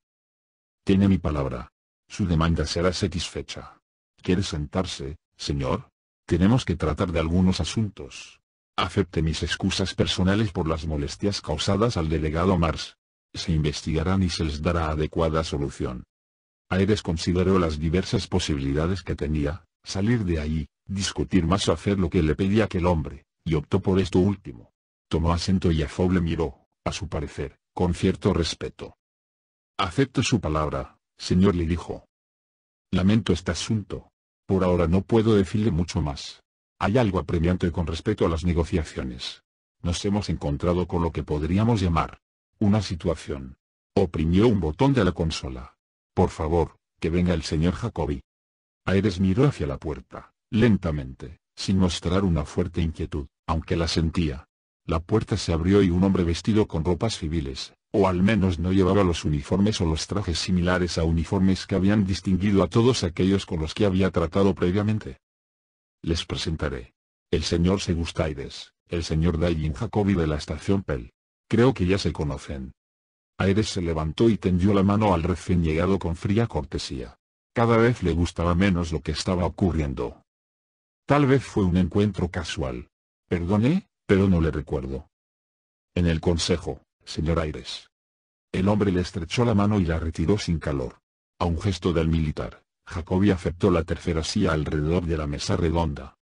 Tiene mi palabra. Su demanda será satisfecha. ¿Quiere sentarse, señor? Tenemos que tratar de algunos asuntos. Acepte mis excusas personales por las molestias causadas al delegado Mars. Se investigarán y se les dará adecuada solución. Aedes consideró las diversas posibilidades que tenía, salir de allí, discutir más o hacer lo que le pedía aquel hombre, y optó por esto último. Tomó asento y a afable miró, a su parecer, con cierto respeto. Acepto su palabra, señor le dijo. Lamento este asunto. Por ahora no puedo decirle mucho más. Hay algo apremiante con respecto a las negociaciones. Nos hemos encontrado con lo que podríamos llamar una situación. Oprimió un botón de la consola. Por favor, que venga el señor Jacobi. Aires miró hacia la puerta, lentamente, sin mostrar una fuerte inquietud, aunque la sentía. La puerta se abrió y un hombre vestido con ropas civiles, o al menos no llevaba los uniformes o los trajes similares a uniformes que habían distinguido a todos aquellos con los que había tratado previamente. Les presentaré. El señor Segustaides, el señor Dayin Jacobi de la estación Pell. Creo que ya se conocen, Aires se levantó y tendió la mano al recién llegado con fría cortesía. Cada vez le gustaba menos lo que estaba ocurriendo. Tal vez fue un encuentro casual. Perdone, pero no le recuerdo. En el consejo, señor Aires. El hombre le estrechó la mano y la retiró sin calor. A un gesto del militar, Jacobi aceptó la tercera silla alrededor de la mesa redonda.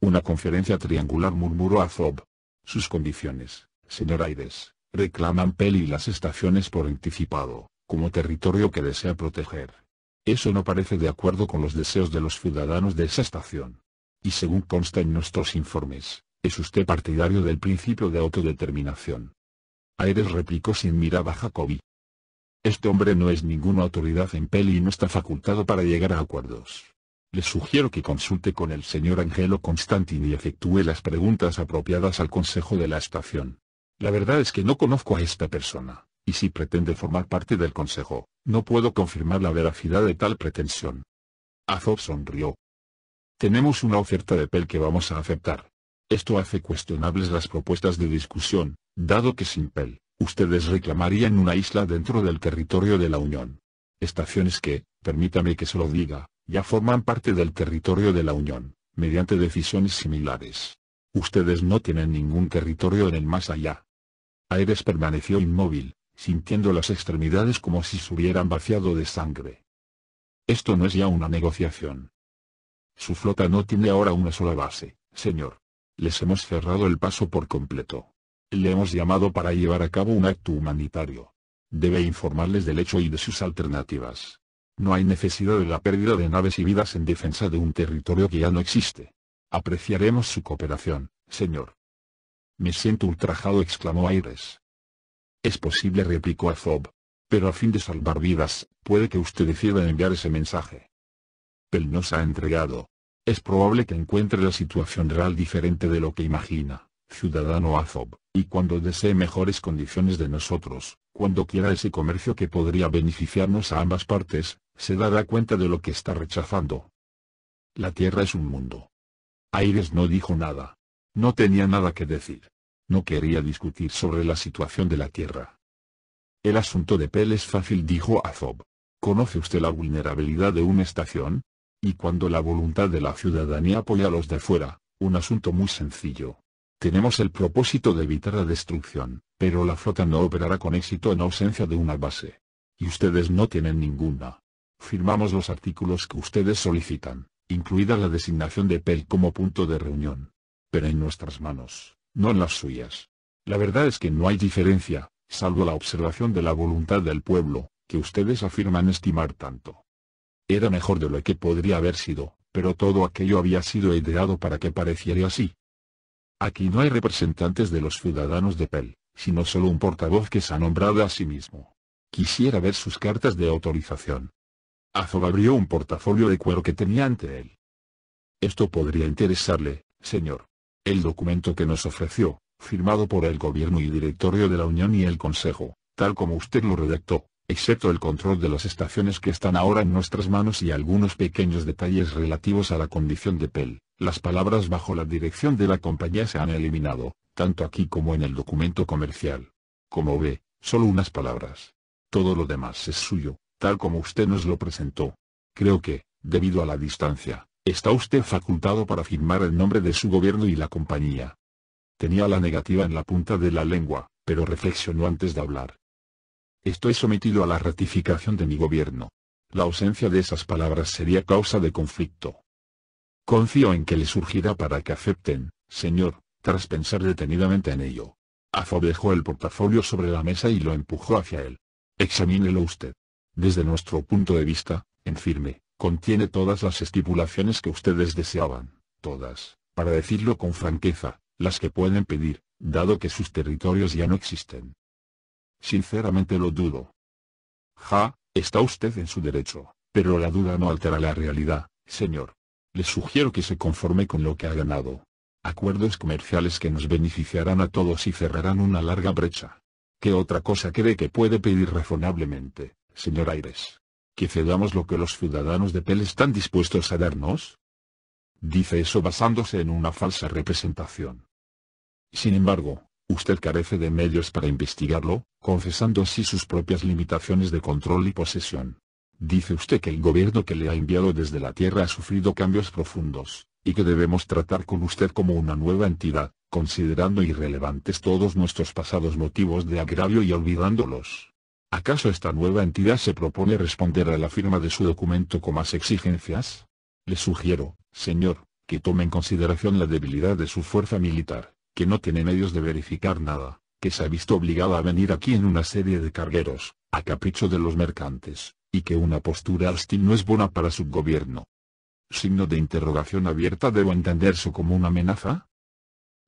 Una conferencia triangular murmuró a Zob. Sus condiciones, señor Aires reclaman Peli y las estaciones por anticipado, como territorio que desea proteger. Eso no parece de acuerdo con los deseos de los ciudadanos de esa estación. Y según consta en nuestros informes, es usted partidario del principio de autodeterminación. Aires replicó sin mirar a Jacobi. Este hombre no es ninguna autoridad en Peli y no está facultado para llegar a acuerdos. Le sugiero que consulte con el señor Angelo Constantin y efectúe las preguntas apropiadas al consejo de la estación. La verdad es que no conozco a esta persona, y si pretende formar parte del consejo, no puedo confirmar la veracidad de tal pretensión. Azov sonrió. Tenemos una oferta de PEL que vamos a aceptar. Esto hace cuestionables las propuestas de discusión, dado que sin PEL, ustedes reclamarían una isla dentro del territorio de la Unión. Estaciones que, permítame que se lo diga, ya forman parte del territorio de la Unión, mediante decisiones similares. Ustedes no tienen ningún territorio en el más allá. Aedes permaneció inmóvil, sintiendo las extremidades como si se hubieran vaciado de sangre. Esto no es ya una negociación. Su flota no tiene ahora una sola base, señor. Les hemos cerrado el paso por completo. Le hemos llamado para llevar a cabo un acto humanitario. Debe informarles del hecho y de sus alternativas. No hay necesidad de la pérdida de naves y vidas en defensa de un territorio que ya no existe. Apreciaremos su cooperación, señor. Me siento ultrajado exclamó Aires. Es posible replicó Azob. Pero a fin de salvar vidas, puede que usted decida enviar ese mensaje. Él nos ha entregado. Es probable que encuentre la situación real diferente de lo que imagina, ciudadano Azob, y cuando desee mejores condiciones de nosotros, cuando quiera ese comercio que podría beneficiarnos a ambas partes, se dará cuenta de lo que está rechazando. La Tierra es un mundo. Aires no dijo nada. No tenía nada que decir. No quería discutir sobre la situación de la Tierra. El asunto de Pell es fácil dijo Azob. ¿Conoce usted la vulnerabilidad de una estación? Y cuando la voluntad de la ciudadanía apoya a los de fuera, un asunto muy sencillo. Tenemos el propósito de evitar la destrucción, pero la flota no operará con éxito en ausencia de una base. Y ustedes no tienen ninguna. Firmamos los artículos que ustedes solicitan, incluida la designación de Pell como punto de reunión pero en nuestras manos, no en las suyas. La verdad es que no hay diferencia, salvo la observación de la voluntad del pueblo, que ustedes afirman estimar tanto. Era mejor de lo que podría haber sido, pero todo aquello había sido ideado para que pareciera así. Aquí no hay representantes de los ciudadanos de Pel, sino solo un portavoz que se ha nombrado a sí mismo. Quisiera ver sus cartas de autorización. Azov abrió un portafolio de cuero que tenía ante él. Esto podría interesarle, señor. El documento que nos ofreció, firmado por el Gobierno y Directorio de la Unión y el Consejo, tal como usted lo redactó, excepto el control de las estaciones que están ahora en nuestras manos y algunos pequeños detalles relativos a la condición de PEL, las palabras bajo la dirección de la compañía se han eliminado, tanto aquí como en el documento comercial. Como ve, solo unas palabras. Todo lo demás es suyo, tal como usted nos lo presentó. Creo que, debido a la distancia, Está usted facultado para firmar el nombre de su gobierno y la compañía. Tenía la negativa en la punta de la lengua, pero reflexionó antes de hablar. Estoy sometido a la ratificación de mi gobierno. La ausencia de esas palabras sería causa de conflicto. Confío en que le surgirá para que acepten, señor, tras pensar detenidamente en ello. Afo el portafolio sobre la mesa y lo empujó hacia él. Examínelo usted. Desde nuestro punto de vista, en firme, Contiene todas las estipulaciones que ustedes deseaban, todas, para decirlo con franqueza, las que pueden pedir, dado que sus territorios ya no existen. Sinceramente lo dudo. Ja, está usted en su derecho, pero la duda no altera la realidad, señor. Le sugiero que se conforme con lo que ha ganado. Acuerdos comerciales que nos beneficiarán a todos y cerrarán una larga brecha. ¿Qué otra cosa cree que puede pedir razonablemente, señor Aires? que cedamos lo que los ciudadanos de Pel están dispuestos a darnos? Dice eso basándose en una falsa representación. Sin embargo, usted carece de medios para investigarlo, confesando así sus propias limitaciones de control y posesión. Dice usted que el gobierno que le ha enviado desde la Tierra ha sufrido cambios profundos, y que debemos tratar con usted como una nueva entidad, considerando irrelevantes todos nuestros pasados motivos de agravio y olvidándolos. ¿Acaso esta nueva entidad se propone responder a la firma de su documento con más exigencias? Le sugiero, señor, que tome en consideración la debilidad de su fuerza militar, que no tiene medios de verificar nada, que se ha visto obligada a venir aquí en una serie de cargueros, a capricho de los mercantes, y que una postura hostil no es buena para su gobierno. Signo de interrogación abierta debo entenderse como una amenaza?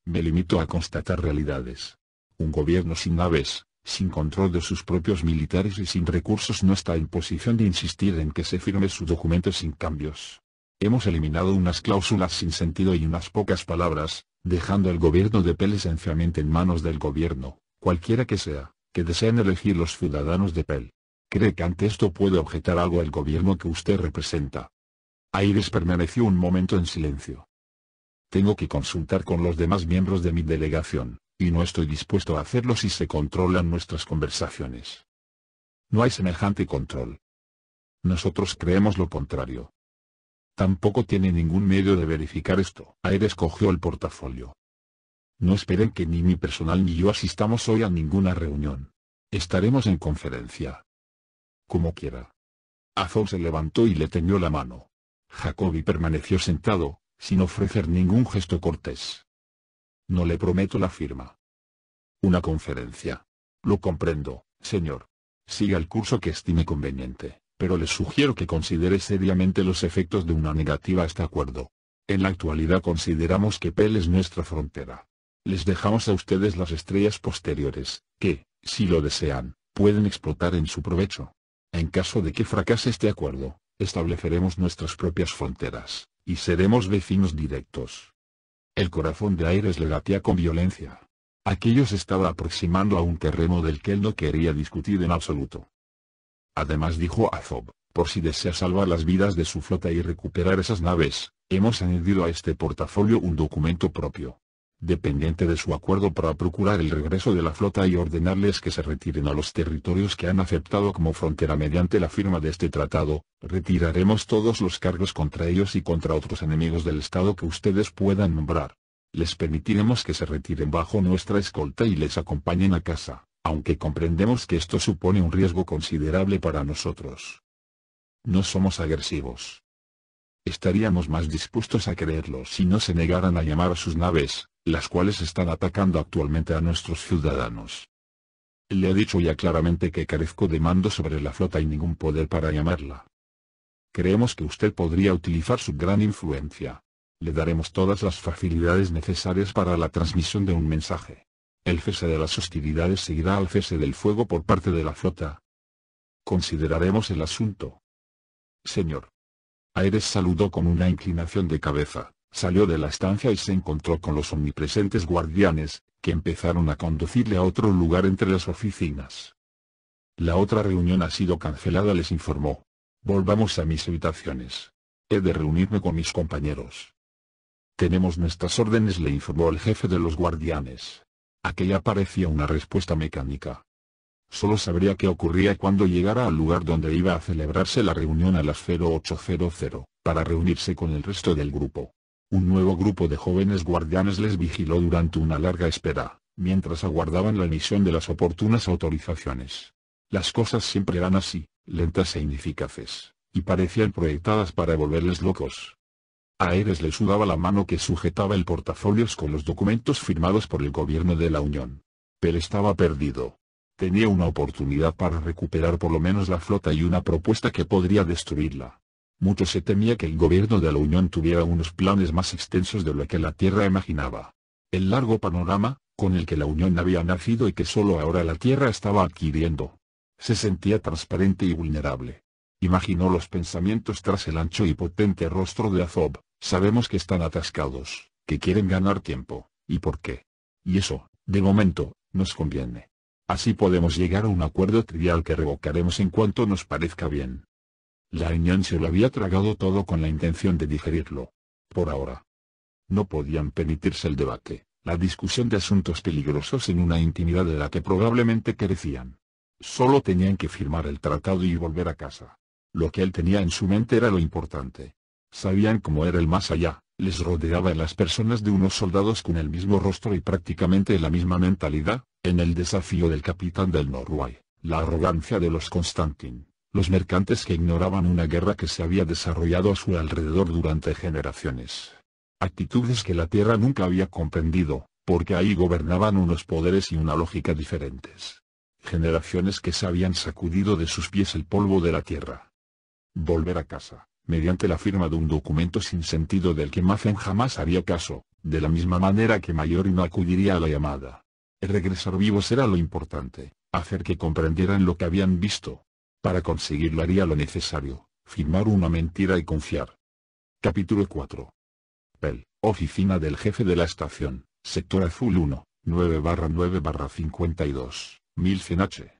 Me limito a constatar realidades. Un gobierno sin naves sin control de sus propios militares y sin recursos no está en posición de insistir en que se firme su documento sin cambios. Hemos eliminado unas cláusulas sin sentido y unas pocas palabras, dejando el gobierno de Pell esencialmente en manos del gobierno, cualquiera que sea, que deseen elegir los ciudadanos de Pel. ¿Cree que ante esto puede objetar algo el gobierno que usted representa? Aires permaneció un momento en silencio. Tengo que consultar con los demás miembros de mi delegación, y no estoy dispuesto a hacerlo si se controlan nuestras conversaciones. No hay semejante control. Nosotros creemos lo contrario. Tampoco tiene ningún medio de verificar esto. Aires cogió el portafolio. No esperen que ni mi personal ni yo asistamos hoy a ninguna reunión. Estaremos en conferencia. Como quiera. Azón se levantó y le tendió la mano. Jacobi permaneció sentado, sin ofrecer ningún gesto cortés. No le prometo la firma. Una conferencia. Lo comprendo, señor. Siga el curso que estime conveniente, pero le sugiero que considere seriamente los efectos de una negativa a este acuerdo. En la actualidad consideramos que PEL es nuestra frontera. Les dejamos a ustedes las estrellas posteriores, que, si lo desean, pueden explotar en su provecho. En caso de que fracase este acuerdo, estableceremos nuestras propias fronteras, y seremos vecinos directos. El corazón de Aires le latía con violencia. Aquello se estaba aproximando a un terreno del que él no quería discutir en absoluto. Además dijo Zob, por si desea salvar las vidas de su flota y recuperar esas naves, hemos añadido a este portafolio un documento propio, dependiente de su acuerdo para procurar el regreso de la flota y ordenarles que se retiren a los territorios que han aceptado como frontera mediante la firma de este tratado, retiraremos todos los cargos contra ellos y contra otros enemigos del Estado que ustedes puedan nombrar. Les permitiremos que se retiren bajo nuestra escolta y les acompañen a casa, aunque comprendemos que esto supone un riesgo considerable para nosotros. No somos agresivos. Estaríamos más dispuestos a creerlo si no se negaran a llamar a sus naves, las cuales están atacando actualmente a nuestros ciudadanos. Le he dicho ya claramente que carezco de mando sobre la flota y ningún poder para llamarla. Creemos que usted podría utilizar su gran influencia. Le daremos todas las facilidades necesarias para la transmisión de un mensaje. El cese de las hostilidades seguirá al cese del fuego por parte de la flota. Consideraremos el asunto. Señor. Aires saludó con una inclinación de cabeza. Salió de la estancia y se encontró con los omnipresentes guardianes, que empezaron a conducirle a otro lugar entre las oficinas. La otra reunión ha sido cancelada les informó. Volvamos a mis habitaciones. He de reunirme con mis compañeros. Tenemos nuestras órdenes le informó el jefe de los guardianes. Aquella parecía una respuesta mecánica. Solo sabría qué ocurría cuando llegara al lugar donde iba a celebrarse la reunión a las 0800, para reunirse con el resto del grupo. Un nuevo grupo de jóvenes guardianes les vigiló durante una larga espera, mientras aguardaban la emisión de las oportunas autorizaciones. Las cosas siempre eran así, lentas e ineficaces, y parecían proyectadas para volverles locos. A Eres le sudaba la mano que sujetaba el portafolios con los documentos firmados por el gobierno de la Unión. Pero estaba perdido. Tenía una oportunidad para recuperar por lo menos la flota y una propuesta que podría destruirla mucho se temía que el gobierno de la Unión tuviera unos planes más extensos de lo que la Tierra imaginaba. El largo panorama, con el que la Unión había nacido y que solo ahora la Tierra estaba adquiriendo. Se sentía transparente y vulnerable. Imaginó los pensamientos tras el ancho y potente rostro de Azob, sabemos que están atascados, que quieren ganar tiempo, ¿y por qué? Y eso, de momento, nos conviene. Así podemos llegar a un acuerdo trivial que revocaremos en cuanto nos parezca bien. La Iñan se lo había tragado todo con la intención de digerirlo. Por ahora. No podían permitirse el debate, la discusión de asuntos peligrosos en una intimidad de la que probablemente carecían. Solo tenían que firmar el tratado y volver a casa. Lo que él tenía en su mente era lo importante. Sabían cómo era el más allá, les rodeaba en las personas de unos soldados con el mismo rostro y prácticamente la misma mentalidad, en el desafío del capitán del Norway, la arrogancia de los Constantin los mercantes que ignoraban una guerra que se había desarrollado a su alrededor durante generaciones. Actitudes que la tierra nunca había comprendido, porque ahí gobernaban unos poderes y una lógica diferentes. Generaciones que se habían sacudido de sus pies el polvo de la tierra. Volver a casa, mediante la firma de un documento sin sentido del que Mazen jamás haría caso, de la misma manera que Mayori no acudiría a la llamada. regresar vivos era lo importante, hacer que comprendieran lo que habían visto, para conseguirlo haría lo necesario, firmar una mentira y confiar. Capítulo 4. PEL, Oficina del Jefe de la Estación, Sector Azul 1, 9-9-52, 1100 H.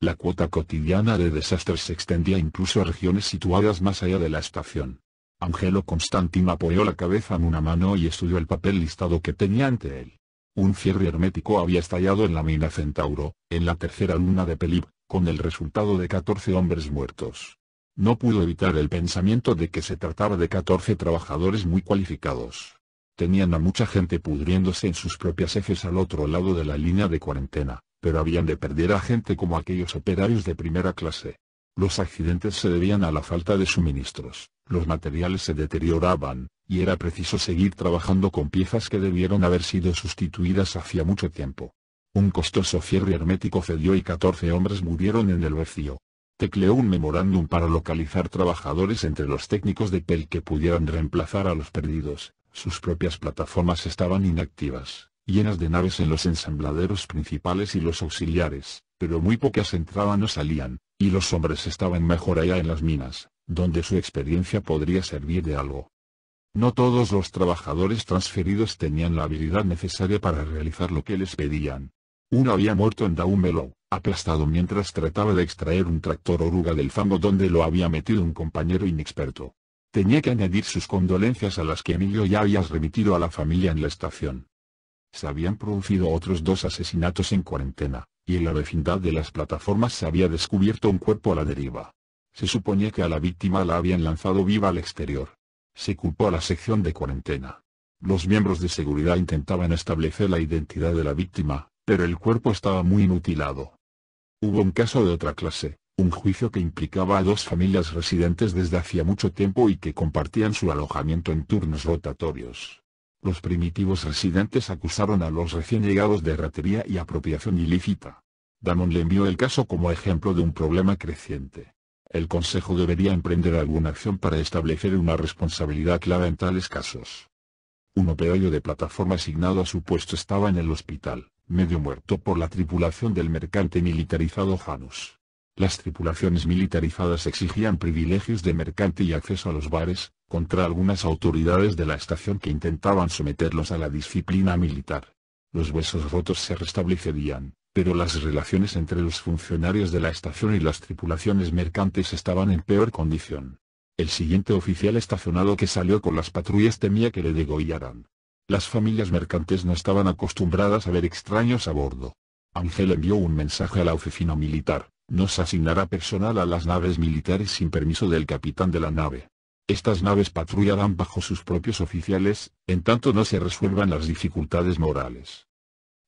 La cuota cotidiana de desastres se extendía incluso a regiones situadas más allá de la estación. Angelo Constantino apoyó la cabeza en una mano y estudió el papel listado que tenía ante él. Un cierre hermético había estallado en la mina Centauro, en la tercera luna de Pelib, con el resultado de 14 hombres muertos. No pudo evitar el pensamiento de que se trataba de 14 trabajadores muy cualificados. Tenían a mucha gente pudriéndose en sus propias ejes al otro lado de la línea de cuarentena, pero habían de perder a gente como aquellos operarios de primera clase. Los accidentes se debían a la falta de suministros, los materiales se deterioraban, y era preciso seguir trabajando con piezas que debieron haber sido sustituidas hacía mucho tiempo. Un costoso cierre hermético cedió y 14 hombres murieron en el vacío. Tecleó un memorándum para localizar trabajadores entre los técnicos de PEL que pudieran reemplazar a los perdidos. Sus propias plataformas estaban inactivas, llenas de naves en los ensambladeros principales y los auxiliares, pero muy pocas entraban o salían, y los hombres estaban mejor allá en las minas, donde su experiencia podría servir de algo. No todos los trabajadores transferidos tenían la habilidad necesaria para realizar lo que les pedían, uno había muerto en Down aplastado mientras trataba de extraer un tractor oruga del fango donde lo había metido un compañero inexperto. Tenía que añadir sus condolencias a las que Emilio ya había remitido a la familia en la estación. Se habían producido otros dos asesinatos en cuarentena, y en la vecindad de las plataformas se había descubierto un cuerpo a la deriva. Se suponía que a la víctima la habían lanzado viva al exterior. Se culpó a la sección de cuarentena. Los miembros de seguridad intentaban establecer la identidad de la víctima, pero el cuerpo estaba muy mutilado. Hubo un caso de otra clase, un juicio que implicaba a dos familias residentes desde hacía mucho tiempo y que compartían su alojamiento en turnos rotatorios. Los primitivos residentes acusaron a los recién llegados de ratería y apropiación ilícita. Damon le envió el caso como ejemplo de un problema creciente. El Consejo debería emprender alguna acción para establecer una responsabilidad clara en tales casos. Un operario de plataforma asignado a su puesto estaba en el hospital medio muerto por la tripulación del mercante militarizado Janus. Las tripulaciones militarizadas exigían privilegios de mercante y acceso a los bares, contra algunas autoridades de la estación que intentaban someterlos a la disciplina militar. Los huesos rotos se restablecerían, pero las relaciones entre los funcionarios de la estación y las tripulaciones mercantes estaban en peor condición. El siguiente oficial estacionado que salió con las patrullas temía que le degollaran. Las familias mercantes no estaban acostumbradas a ver extraños a bordo. Ángel envió un mensaje a la oficina militar, se asignará personal a las naves militares sin permiso del capitán de la nave. Estas naves patrullarán bajo sus propios oficiales, en tanto no se resuelvan las dificultades morales.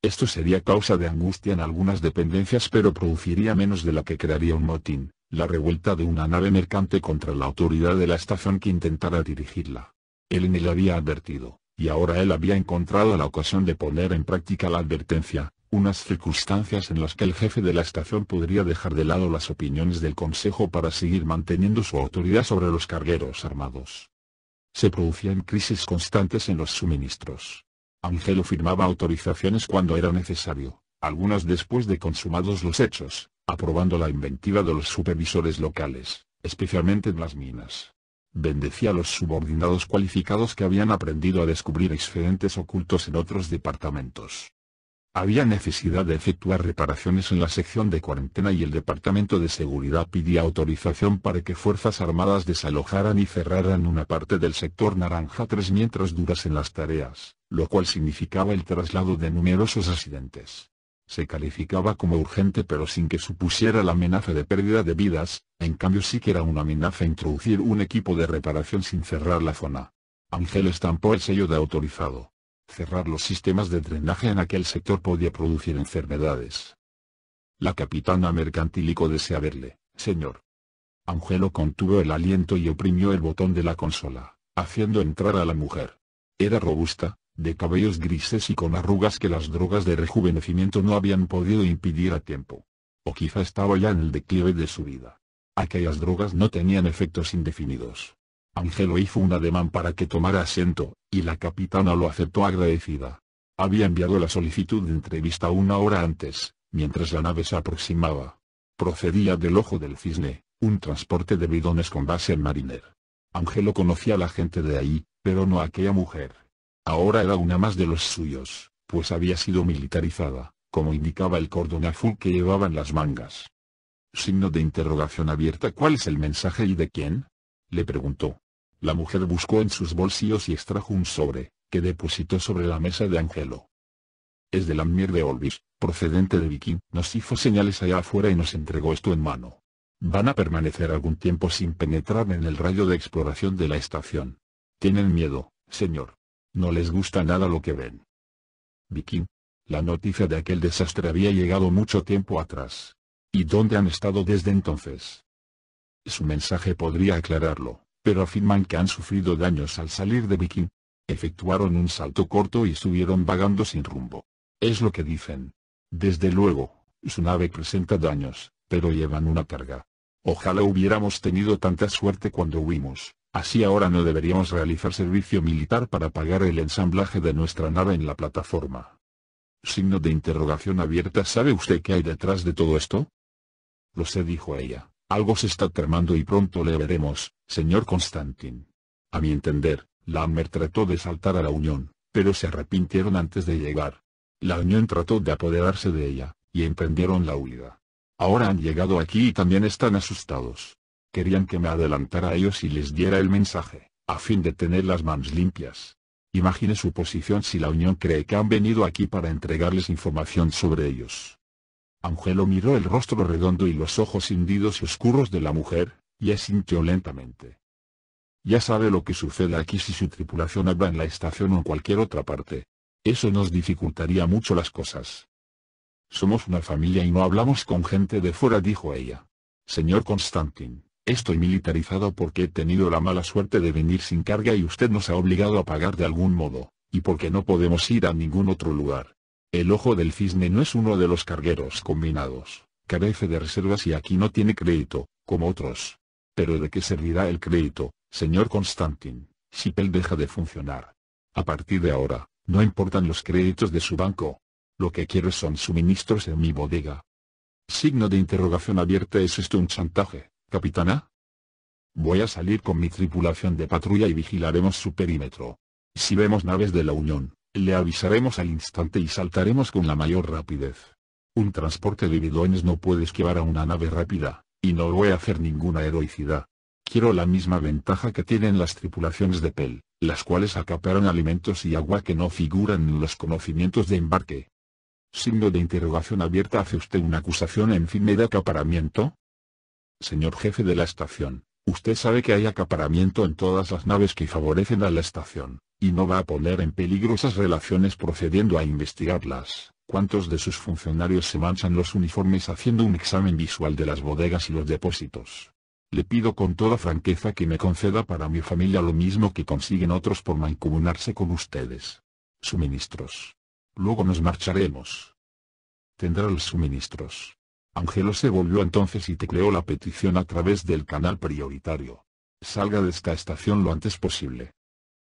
Esto sería causa de angustia en algunas dependencias pero produciría menos de la que crearía un motín, la revuelta de una nave mercante contra la autoridad de la estación que intentara dirigirla. ni le había advertido, y ahora él había encontrado la ocasión de poner en práctica la advertencia, unas circunstancias en las que el jefe de la estación podría dejar de lado las opiniones del Consejo para seguir manteniendo su autoridad sobre los cargueros armados. Se producían crisis constantes en los suministros. Angelo firmaba autorizaciones cuando era necesario, algunas después de consumados los hechos, aprobando la inventiva de los supervisores locales, especialmente en las minas bendecía a los subordinados cualificados que habían aprendido a descubrir excedentes ocultos en otros departamentos. Había necesidad de efectuar reparaciones en la sección de cuarentena y el Departamento de Seguridad pidía autorización para que Fuerzas Armadas desalojaran y cerraran una parte del sector naranja tres mientras duras en las tareas, lo cual significaba el traslado de numerosos residentes se calificaba como urgente pero sin que supusiera la amenaza de pérdida de vidas, en cambio sí que era una amenaza introducir un equipo de reparación sin cerrar la zona. Ángel estampó el sello de autorizado. Cerrar los sistemas de drenaje en aquel sector podía producir enfermedades. La capitana mercantilico desea verle, señor. Angelo contuvo el aliento y oprimió el botón de la consola, haciendo entrar a la mujer. Era robusta, de cabellos grises y con arrugas que las drogas de rejuvenecimiento no habían podido impedir a tiempo. O quizá estaba ya en el declive de su vida. Aquellas drogas no tenían efectos indefinidos. Angelo hizo un ademán para que tomara asiento, y la capitana lo aceptó agradecida. Había enviado la solicitud de entrevista una hora antes, mientras la nave se aproximaba. Procedía del Ojo del Cisne, un transporte de bidones con base en Mariner. Angelo conocía a la gente de ahí, pero no a aquella mujer. Ahora era una más de los suyos, pues había sido militarizada, como indicaba el cordón azul que llevaban las mangas. Signo de interrogación abierta ¿Cuál es el mensaje y de quién? Le preguntó. La mujer buscó en sus bolsillos y extrajo un sobre, que depositó sobre la mesa de Angelo. Es de la de Olvis, procedente de Viking, nos hizo señales allá afuera y nos entregó esto en mano. Van a permanecer algún tiempo sin penetrar en el rayo de exploración de la estación. Tienen miedo, señor. No les gusta nada lo que ven. Viking. La noticia de aquel desastre había llegado mucho tiempo atrás. ¿Y dónde han estado desde entonces? Su mensaje podría aclararlo, pero afirman que han sufrido daños al salir de Viking. Efectuaron un salto corto y subieron vagando sin rumbo. Es lo que dicen. Desde luego, su nave presenta daños, pero llevan una carga. Ojalá hubiéramos tenido tanta suerte cuando huimos, así ahora no deberíamos realizar servicio militar para pagar el ensamblaje de nuestra nave en la plataforma. Signo de interrogación abierta ¿Sabe usted qué hay detrás de todo esto? Lo sé dijo ella, algo se está tramando y pronto le veremos, señor Constantin. A mi entender, Lambert trató de saltar a la Unión, pero se arrepintieron antes de llegar. La Unión trató de apoderarse de ella, y emprendieron la huida. Ahora han llegado aquí y también están asustados. Querían que me adelantara a ellos y les diera el mensaje, a fin de tener las manos limpias. Imagine su posición si la Unión cree que han venido aquí para entregarles información sobre ellos. Ángelo miró el rostro redondo y los ojos hundidos y oscuros de la mujer, y asintió lentamente. Ya sabe lo que sucede aquí si su tripulación habla en la estación o en cualquier otra parte. Eso nos dificultaría mucho las cosas. Somos una familia y no hablamos con gente de fuera dijo ella. Señor Constantin, estoy militarizado porque he tenido la mala suerte de venir sin carga y usted nos ha obligado a pagar de algún modo, y porque no podemos ir a ningún otro lugar. El ojo del cisne no es uno de los cargueros combinados, carece de reservas y aquí no tiene crédito, como otros. Pero ¿de qué servirá el crédito, señor Constantin, si Pell deja de funcionar? A partir de ahora, no importan los créditos de su banco, lo que quiero son suministros en mi bodega. Signo de interrogación abierta ¿Es esto un chantaje, capitana? Voy a salir con mi tripulación de patrulla y vigilaremos su perímetro. Si vemos naves de la Unión, le avisaremos al instante y saltaremos con la mayor rapidez. Un transporte de bidones no puede esquivar a una nave rápida, y no voy a hacer ninguna heroicidad. Quiero la misma ventaja que tienen las tripulaciones de PEL, las cuales acaparan alimentos y agua que no figuran en los conocimientos de embarque. Signo de interrogación abierta hace usted una acusación en firme de acaparamiento. Señor jefe de la estación, usted sabe que hay acaparamiento en todas las naves que favorecen a la estación, y no va a poner en peligro esas relaciones procediendo a investigarlas. ¿Cuántos de sus funcionarios se manchan los uniformes haciendo un examen visual de las bodegas y los depósitos? Le pido con toda franqueza que me conceda para mi familia lo mismo que consiguen otros por mancomunarse con ustedes. Suministros. Luego nos marcharemos. Tendrá los suministros. Ángelo se volvió entonces y tecleó la petición a través del canal prioritario. Salga de esta estación lo antes posible.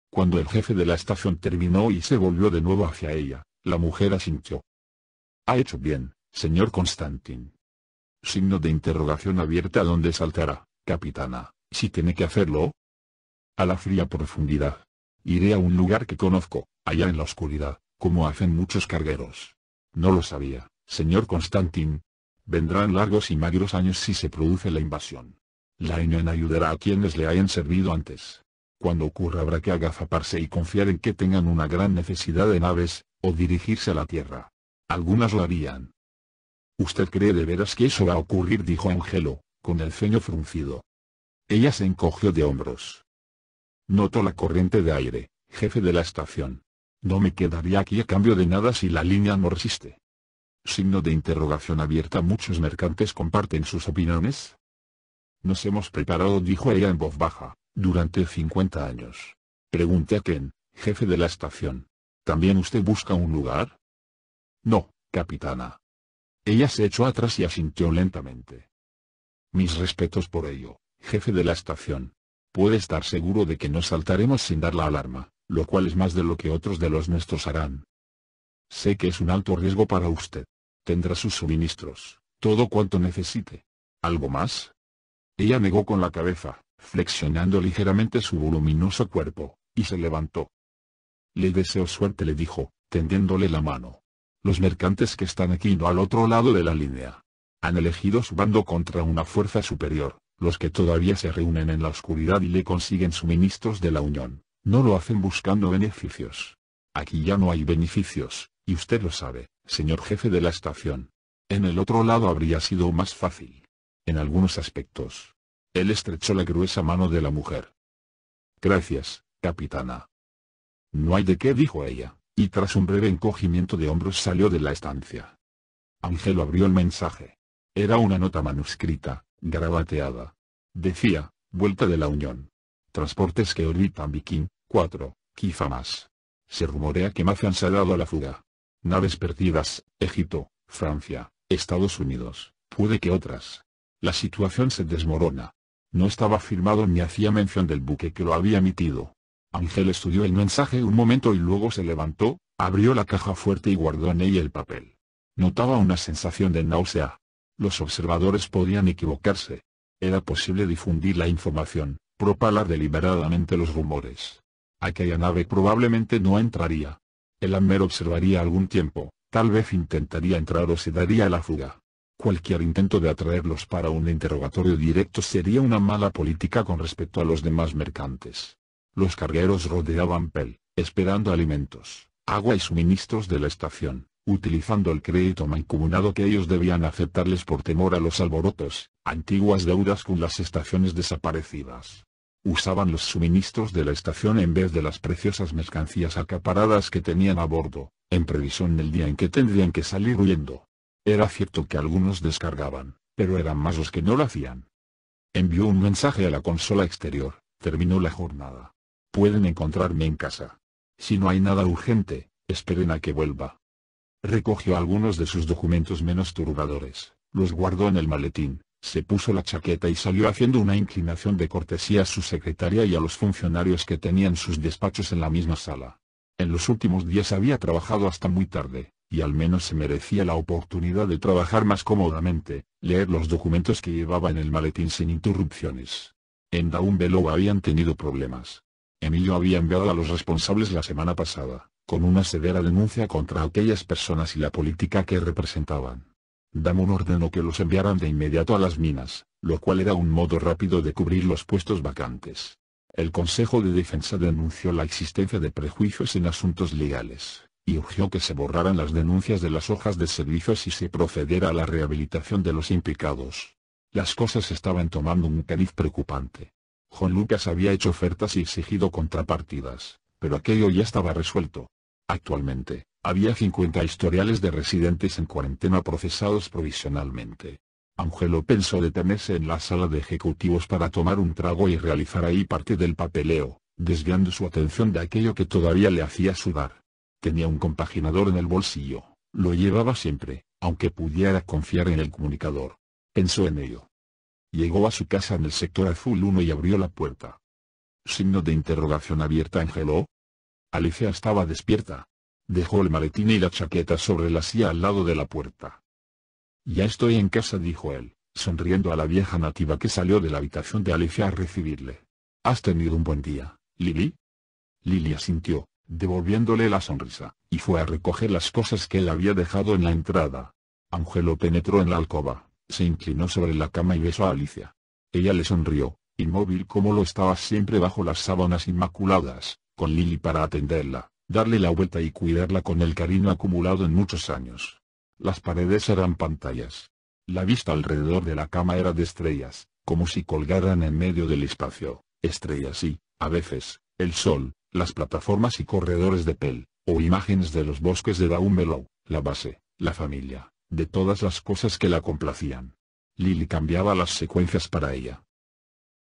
Cuando el jefe de la estación terminó y se volvió de nuevo hacia ella, la mujer asintió. Ha hecho bien, señor Constantin. Signo de interrogación abierta dónde saltará, capitana, si tiene que hacerlo. A la fría profundidad. Iré a un lugar que conozco, allá en la oscuridad como hacen muchos cargueros. No lo sabía, señor Constantin. Vendrán largos y magros años si se produce la invasión. La Unión ayudará a quienes le hayan servido antes. Cuando ocurra habrá que agazaparse y confiar en que tengan una gran necesidad de naves, o dirigirse a la Tierra. Algunas lo harían. ¿Usted cree de veras que eso va a ocurrir? dijo Angelo, con el ceño fruncido. Ella se encogió de hombros. Notó la corriente de aire, jefe de la estación. No me quedaría aquí a cambio de nada si la línea no resiste. Signo de interrogación abierta Muchos mercantes comparten sus opiniones. Nos hemos preparado dijo ella en voz baja, durante 50 años. Pregunté a Ken, jefe de la estación. ¿También usted busca un lugar? No, capitana. Ella se echó atrás y asintió lentamente. Mis respetos por ello, jefe de la estación. Puede estar seguro de que no saltaremos sin dar la alarma lo cual es más de lo que otros de los nuestros harán. Sé que es un alto riesgo para usted. Tendrá sus suministros, todo cuanto necesite. ¿Algo más? Ella negó con la cabeza, flexionando ligeramente su voluminoso cuerpo, y se levantó. Le deseo suerte le dijo, tendiéndole la mano. Los mercantes que están aquí no al otro lado de la línea. Han elegido su bando contra una fuerza superior, los que todavía se reúnen en la oscuridad y le consiguen suministros de la Unión. No lo hacen buscando beneficios. Aquí ya no hay beneficios, y usted lo sabe, señor jefe de la estación. En el otro lado habría sido más fácil. En algunos aspectos. Él estrechó la gruesa mano de la mujer. Gracias, capitana. No hay de qué, dijo ella, y tras un breve encogimiento de hombros salió de la estancia. Ángelo abrió el mensaje. Era una nota manuscrita, gravateada. Decía, vuelta de la Unión. Transportes que orbitan Viking, 4, más. Se rumorea que Mazan se ha dado a la fuga. Naves perdidas, Egipto, Francia, Estados Unidos, puede que otras. La situación se desmorona. No estaba firmado ni hacía mención del buque que lo había emitido. Ángel estudió el mensaje un momento y luego se levantó, abrió la caja fuerte y guardó en ella el papel. Notaba una sensación de náusea. Los observadores podían equivocarse. Era posible difundir la información, propala deliberadamente los rumores. Aquella nave probablemente no entraría. El Ammer observaría algún tiempo, tal vez intentaría entrar o se daría la fuga. Cualquier intento de atraerlos para un interrogatorio directo sería una mala política con respecto a los demás mercantes. Los cargueros rodeaban Pell, esperando alimentos, agua y suministros de la estación, utilizando el crédito mancomunado que ellos debían aceptarles por temor a los alborotos, antiguas deudas con las estaciones desaparecidas usaban los suministros de la estación en vez de las preciosas mercancías acaparadas que tenían a bordo, en previsión del día en que tendrían que salir huyendo. Era cierto que algunos descargaban, pero eran más los que no lo hacían. Envió un mensaje a la consola exterior, terminó la jornada. Pueden encontrarme en casa. Si no hay nada urgente, esperen a que vuelva. Recogió algunos de sus documentos menos turbadores, los guardó en el maletín, se puso la chaqueta y salió haciendo una inclinación de cortesía a su secretaria y a los funcionarios que tenían sus despachos en la misma sala. En los últimos días había trabajado hasta muy tarde, y al menos se merecía la oportunidad de trabajar más cómodamente, leer los documentos que llevaba en el maletín sin interrupciones. En Daun habían tenido problemas. Emilio había enviado a los responsables la semana pasada, con una severa denuncia contra aquellas personas y la política que representaban. Damon ordenó que los enviaran de inmediato a las minas, lo cual era un modo rápido de cubrir los puestos vacantes. El Consejo de Defensa denunció la existencia de prejuicios en asuntos legales, y urgió que se borraran las denuncias de las hojas de servicios y se procediera a la rehabilitación de los implicados. Las cosas estaban tomando un cariz preocupante. Juan Lucas había hecho ofertas y exigido contrapartidas, pero aquello ya estaba resuelto. Actualmente, había 50 historiales de residentes en cuarentena procesados provisionalmente. Angelo pensó detenerse en la sala de ejecutivos para tomar un trago y realizar ahí parte del papeleo, desviando su atención de aquello que todavía le hacía sudar. Tenía un compaginador en el bolsillo, lo llevaba siempre, aunque pudiera confiar en el comunicador. Pensó en ello. Llegó a su casa en el sector azul 1 y abrió la puerta. Signo de interrogación abierta Angelo. Alicia estaba despierta, Dejó el maletín y la chaqueta sobre la silla al lado de la puerta. Ya estoy en casa, dijo él, sonriendo a la vieja nativa que salió de la habitación de Alicia a recibirle. Has tenido un buen día, Lili?» Lily asintió, devolviéndole la sonrisa, y fue a recoger las cosas que él había dejado en la entrada. Ángelo penetró en la alcoba, se inclinó sobre la cama y besó a Alicia. Ella le sonrió, inmóvil como lo estaba siempre bajo las sábanas inmaculadas, con Lili para atenderla darle la vuelta y cuidarla con el cariño acumulado en muchos años. Las paredes eran pantallas. La vista alrededor de la cama era de estrellas, como si colgaran en medio del espacio, estrellas y, a veces, el sol, las plataformas y corredores de pel, o imágenes de los bosques de Daumelow, la base, la familia, de todas las cosas que la complacían. Lily cambiaba las secuencias para ella.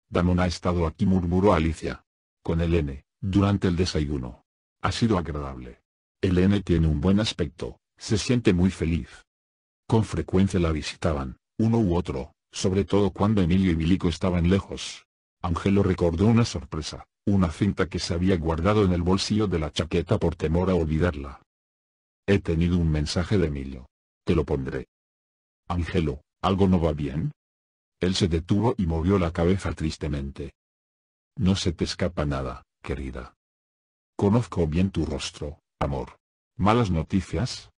Damon ha estado aquí murmuró Alicia. Con el N, durante el desayuno. Ha sido agradable. N tiene un buen aspecto, se siente muy feliz. Con frecuencia la visitaban, uno u otro, sobre todo cuando Emilio y Milico estaban lejos. Angelo recordó una sorpresa, una cinta que se había guardado en el bolsillo de la chaqueta por temor a olvidarla. He tenido un mensaje de Emilio. Te lo pondré. Angelo, ¿algo no va bien? Él se detuvo y movió la cabeza tristemente. No se te escapa nada, querida. Conozco bien tu rostro, amor. ¿Malas noticias?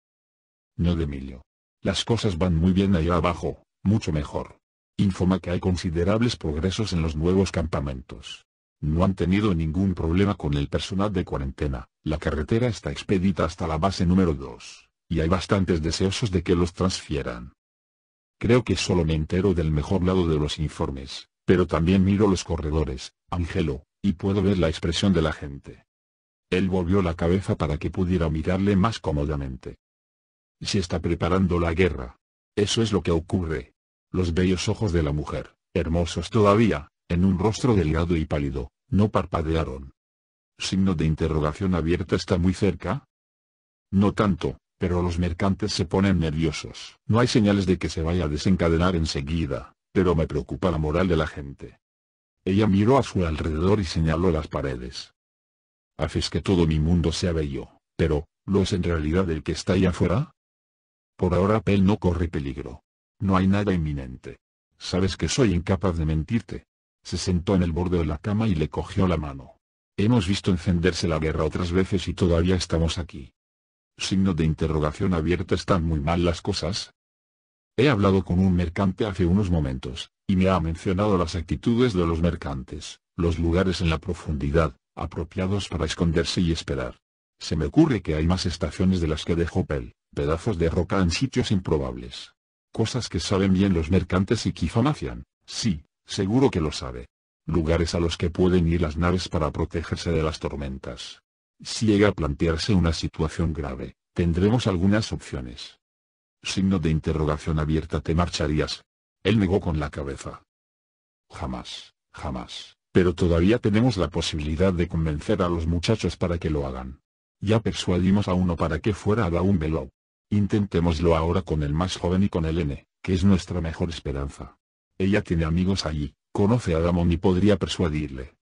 No de Emilio. Las cosas van muy bien allá abajo, mucho mejor. Informa que hay considerables progresos en los nuevos campamentos. No han tenido ningún problema con el personal de cuarentena, la carretera está expedita hasta la base número 2, y hay bastantes deseosos de que los transfieran. Creo que solo me entero del mejor lado de los informes, pero también miro los corredores, Angelo, y puedo ver la expresión de la gente. Él volvió la cabeza para que pudiera mirarle más cómodamente. Se está preparando la guerra. Eso es lo que ocurre. Los bellos ojos de la mujer, hermosos todavía, en un rostro delgado y pálido, no parpadearon. Signo de interrogación abierta está muy cerca. No tanto, pero los mercantes se ponen nerviosos. No hay señales de que se vaya a desencadenar enseguida, pero me preocupa la moral de la gente. Ella miró a su alrededor y señaló las paredes. Haces que todo mi mundo sea bello, pero, ¿lo es en realidad el que está ahí afuera? Por ahora Pell no corre peligro. No hay nada inminente. Sabes que soy incapaz de mentirte. Se sentó en el borde de la cama y le cogió la mano. Hemos visto encenderse la guerra otras veces y todavía estamos aquí. Signo de interrogación abierta están muy mal las cosas. He hablado con un mercante hace unos momentos, y me ha mencionado las actitudes de los mercantes, los lugares en la profundidad, apropiados para esconderse y esperar. Se me ocurre que hay más estaciones de las que dejó Pell, pedazos de roca en sitios improbables. Cosas que saben bien los mercantes y quifamacian, sí, seguro que lo sabe. Lugares a los que pueden ir las naves para protegerse de las tormentas. Si llega a plantearse una situación grave, tendremos algunas opciones. Signo de interrogación abierta, ¿te marcharías? Él negó con la cabeza. Jamás, jamás. Pero todavía tenemos la posibilidad de convencer a los muchachos para que lo hagan. Ya persuadimos a uno para que fuera a Daumbelow. Intentémoslo ahora con el más joven y con el N, que es nuestra mejor esperanza. Ella tiene amigos allí, conoce a Damon y podría persuadirle.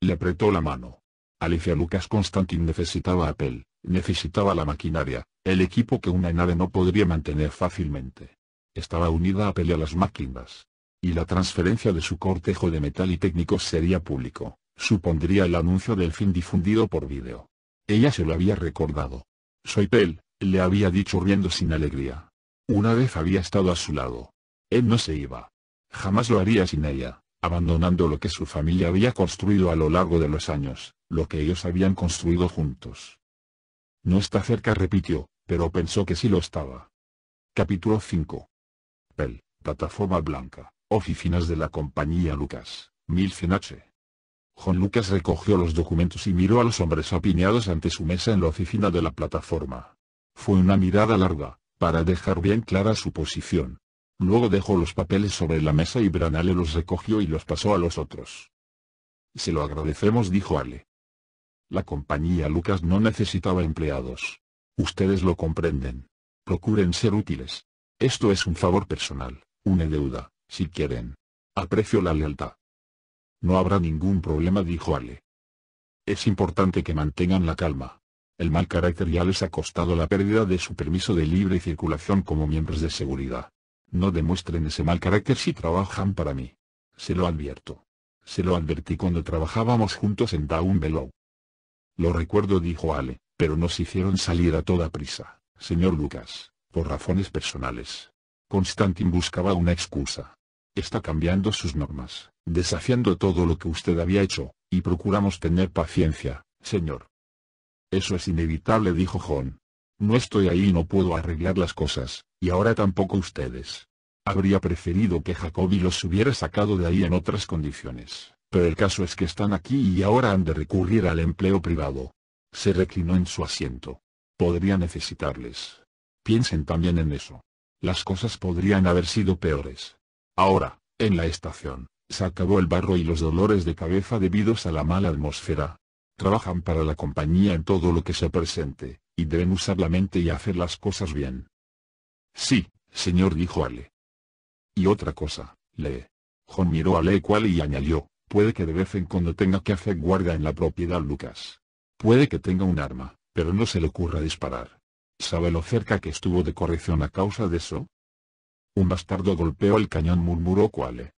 Le apretó la mano. Alicia Lucas Constantin necesitaba Apple, necesitaba la maquinaria, el equipo que una nave no podría mantener fácilmente. Estaba unida a Apple y a las máquinas y la transferencia de su cortejo de metal y técnicos sería público, supondría el anuncio del fin difundido por vídeo. Ella se lo había recordado. Soy Pell», le había dicho riendo sin alegría. Una vez había estado a su lado. Él no se iba. Jamás lo haría sin ella, abandonando lo que su familia había construido a lo largo de los años, lo que ellos habían construido juntos. No está cerca repitió, pero pensó que sí lo estaba. Capítulo 5. Pell, plataforma blanca. Oficinas de la compañía Lucas, H. John Lucas recogió los documentos y miró a los hombres apiñados ante su mesa en la oficina de la plataforma. Fue una mirada larga, para dejar bien clara su posición. Luego dejó los papeles sobre la mesa y Branale los recogió y los pasó a los otros. Se lo agradecemos, dijo Ale. La compañía Lucas no necesitaba empleados. Ustedes lo comprenden. Procuren ser útiles. Esto es un favor personal, una deuda si quieren. Aprecio la lealtad. No habrá ningún problema, dijo Ale. Es importante que mantengan la calma. El mal carácter ya les ha costado la pérdida de su permiso de libre circulación como miembros de seguridad. No demuestren ese mal carácter si trabajan para mí. Se lo advierto. Se lo advertí cuando trabajábamos juntos en Down Below. Lo recuerdo, dijo Ale, pero nos hicieron salir a toda prisa, señor Lucas, por razones personales. Constantin buscaba una excusa está cambiando sus normas, desafiando todo lo que usted había hecho, y procuramos tener paciencia, señor. Eso es inevitable, dijo John. No estoy ahí y no puedo arreglar las cosas, y ahora tampoco ustedes. Habría preferido que Jacobi los hubiera sacado de ahí en otras condiciones, pero el caso es que están aquí y ahora han de recurrir al empleo privado. Se reclinó en su asiento. Podría necesitarles. Piensen también en eso. Las cosas podrían haber sido peores. Ahora, en la estación, se acabó el barro y los dolores de cabeza debidos a la mala atmósfera. Trabajan para la compañía en todo lo que se presente, y deben usar la mente y hacer las cosas bien. Sí, señor dijo Ale. Y otra cosa, Lee. John miró a Lee cual y añadió, puede que de vez en cuando tenga que hacer guarda en la propiedad Lucas. Puede que tenga un arma, pero no se le ocurra disparar. ¿Sabe lo cerca que estuvo de corrección a causa de eso? Un bastardo golpeó el cañón murmuró Quale.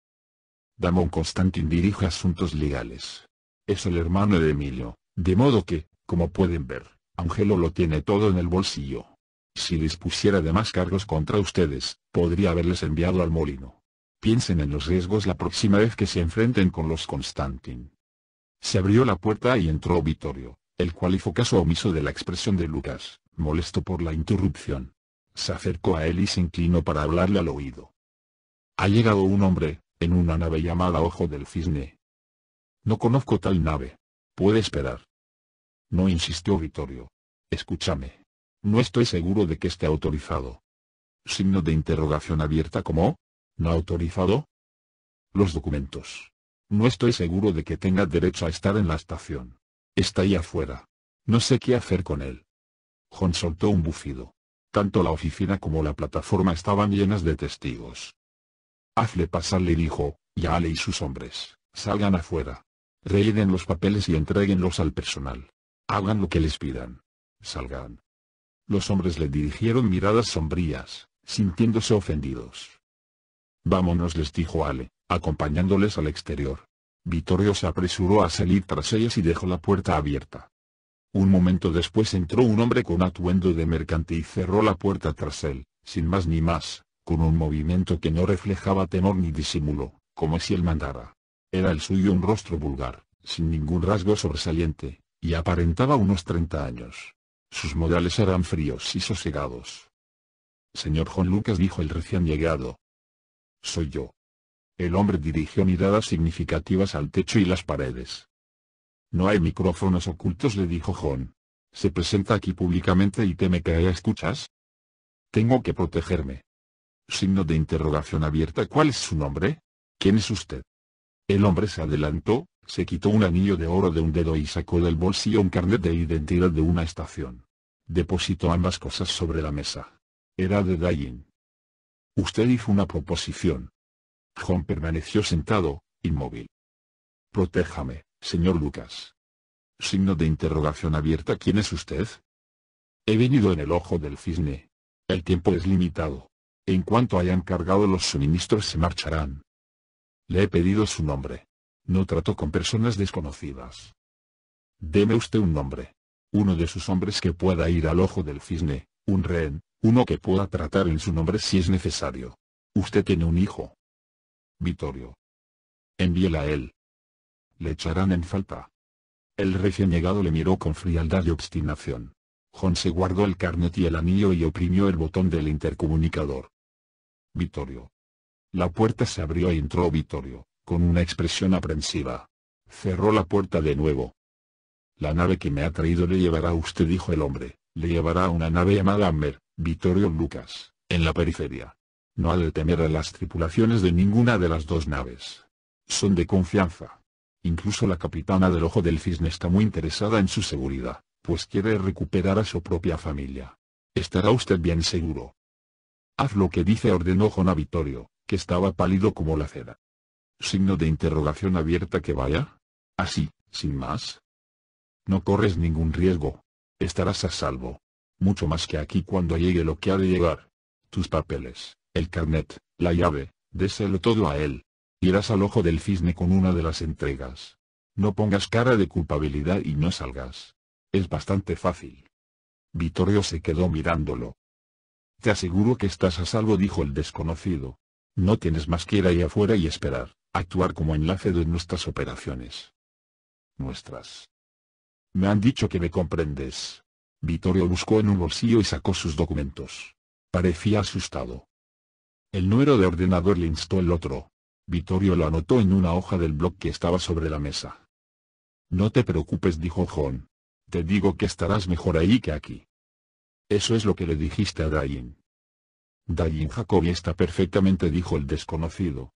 Damon Constantin dirige asuntos legales. Es el hermano de Emilio, de modo que, como pueden ver, Angelo lo tiene todo en el bolsillo. Si les pusiera de más cargos contra ustedes, podría haberles enviado al molino. Piensen en los riesgos la próxima vez que se enfrenten con los Constantin. Se abrió la puerta y entró Vittorio, el cual hizo caso omiso de la expresión de Lucas, molesto por la interrupción. Se acercó a él y se inclinó para hablarle al oído. Ha llegado un hombre, en una nave llamada Ojo del Cisne. No conozco tal nave. Puede esperar. No insistió Vittorio. Escúchame. No estoy seguro de que esté autorizado. Signo de interrogación abierta como? ¿No autorizado? Los documentos. No estoy seguro de que tenga derecho a estar en la estación. Está ahí afuera. No sé qué hacer con él. John soltó un bufido. Tanto la oficina como la plataforma estaban llenas de testigos. Hazle pasar le dijo, y a Ale y sus hombres, salgan afuera. Rellenen los papeles y entreguenlos al personal. Hagan lo que les pidan. Salgan. Los hombres le dirigieron miradas sombrías, sintiéndose ofendidos. Vámonos les dijo Ale, acompañándoles al exterior. Vittorio se apresuró a salir tras ellas y dejó la puerta abierta. Un momento después entró un hombre con atuendo de mercante y cerró la puerta tras él, sin más ni más, con un movimiento que no reflejaba temor ni disimulo, como si él mandara. Era el suyo un rostro vulgar, sin ningún rasgo sobresaliente, y aparentaba unos treinta años. Sus modales eran fríos y sosegados. Señor Juan Lucas dijo el recién llegado. Soy yo. El hombre dirigió miradas significativas al techo y las paredes. No hay micrófonos ocultos le dijo John. Se presenta aquí públicamente y teme que haya escuchas. Tengo que protegerme. Signo de interrogación abierta ¿Cuál es su nombre? ¿Quién es usted? El hombre se adelantó, se quitó un anillo de oro de un dedo y sacó del bolsillo un carnet de identidad de una estación. Depositó ambas cosas sobre la mesa. Era de Dayin. Usted hizo una proposición. John permaneció sentado, inmóvil. Protéjame. Señor Lucas. Signo de interrogación abierta ¿Quién es usted? He venido en el ojo del cisne. El tiempo es limitado. En cuanto hayan cargado los suministros se marcharán. Le he pedido su nombre. No trato con personas desconocidas. Deme usted un nombre. Uno de sus hombres que pueda ir al ojo del cisne, un rehén, uno que pueda tratar en su nombre si es necesario. Usted tiene un hijo. Vittorio. Envíela a él, le echarán en falta. El recién llegado le miró con frialdad y obstinación. John se guardó el carnet y el anillo y oprimió el botón del intercomunicador. Vittorio. La puerta se abrió y entró Vittorio, con una expresión aprensiva. Cerró la puerta de nuevo. La nave que me ha traído le llevará a usted, dijo el hombre, le llevará a una nave llamada Amber, Vittorio Lucas, en la periferia. No ha de temer a las tripulaciones de ninguna de las dos naves. Son de confianza. Incluso la capitana del Ojo del Cisne está muy interesada en su seguridad, pues quiere recuperar a su propia familia. Estará usted bien seguro. Haz lo que dice ordenó Jona Vittorio, que estaba pálido como la cera. Signo de interrogación abierta que vaya. Así, ah, sin más. No corres ningún riesgo. Estarás a salvo. Mucho más que aquí cuando llegue lo que ha de llegar. Tus papeles, el carnet, la llave, déselo todo a él irás al ojo del cisne con una de las entregas. No pongas cara de culpabilidad y no salgas. Es bastante fácil. Vittorio se quedó mirándolo. Te aseguro que estás a salvo dijo el desconocido. No tienes más que ir ahí afuera y esperar, actuar como enlace de nuestras operaciones. Nuestras. Me han dicho que me comprendes. Vittorio buscó en un bolsillo y sacó sus documentos. Parecía asustado. El número de ordenador le instó el otro. Vittorio lo anotó en una hoja del blog que estaba sobre la mesa. No te preocupes dijo John. Te digo que estarás mejor ahí que aquí. Eso es lo que le dijiste a Dain. Dain Jacobi está perfectamente dijo el desconocido.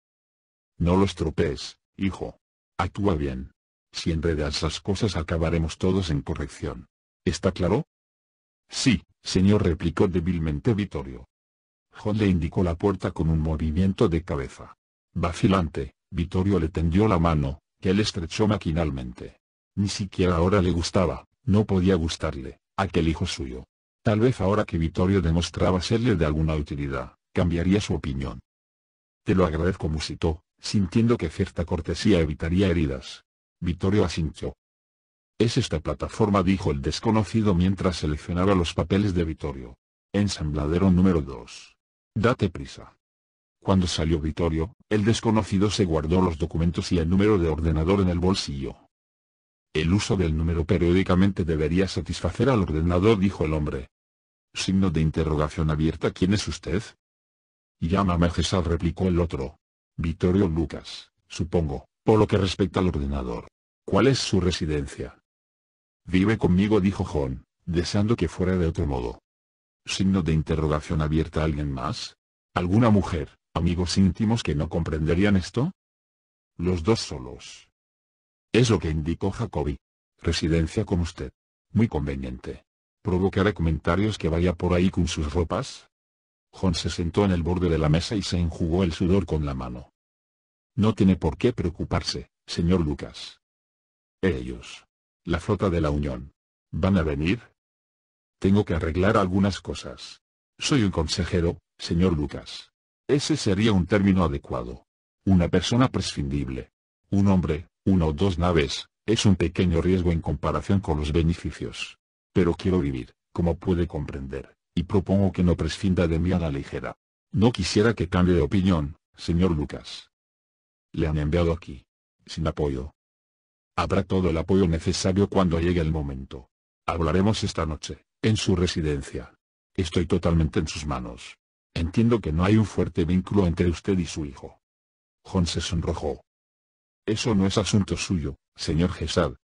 No los tropes, hijo. Actúa bien. Si enredas las cosas acabaremos todos en corrección. ¿Está claro? Sí, señor replicó débilmente Vittorio. John le indicó la puerta con un movimiento de cabeza. Vacilante, Vittorio le tendió la mano, que él estrechó maquinalmente. Ni siquiera ahora le gustaba, no podía gustarle, aquel hijo suyo. Tal vez ahora que Vittorio demostraba serle de alguna utilidad, cambiaría su opinión. Te lo agradezco Musito, sintiendo que cierta cortesía evitaría heridas. Vittorio asintió. Es esta plataforma dijo el desconocido mientras seleccionaba los papeles de Vittorio. Ensambladero número 2. Date prisa. Cuando salió Vittorio, el desconocido se guardó los documentos y el número de ordenador en el bolsillo. El uso del número periódicamente debería satisfacer al ordenador, dijo el hombre. Signo de interrogación abierta ¿Quién es usted? Llámame César, replicó el otro. Vittorio Lucas, supongo, por lo que respecta al ordenador. ¿Cuál es su residencia? Vive conmigo, dijo John, deseando que fuera de otro modo. Signo de interrogación abierta ¿Alguien más? ¿Alguna mujer? amigos íntimos que no comprenderían esto? Los dos solos. Es lo que indicó Jacobi. Residencia con usted. Muy conveniente. ¿Provocará comentarios que vaya por ahí con sus ropas? John se sentó en el borde de la mesa y se enjugó el sudor con la mano. No tiene por qué preocuparse, señor Lucas. Ellos. La flota de la Unión. ¿Van a venir? Tengo que arreglar algunas cosas. Soy un consejero, señor Lucas. Ese sería un término adecuado. Una persona prescindible. Un hombre, una o dos naves, es un pequeño riesgo en comparación con los beneficios. Pero quiero vivir, como puede comprender, y propongo que no prescinda de mí a la ligera. No quisiera que cambie de opinión, señor Lucas. Le han enviado aquí. Sin apoyo. Habrá todo el apoyo necesario cuando llegue el momento. Hablaremos esta noche, en su residencia. Estoy totalmente en sus manos. Entiendo que no hay un fuerte vínculo entre usted y su hijo. John se sonrojó. Eso no es asunto suyo, señor Gesal.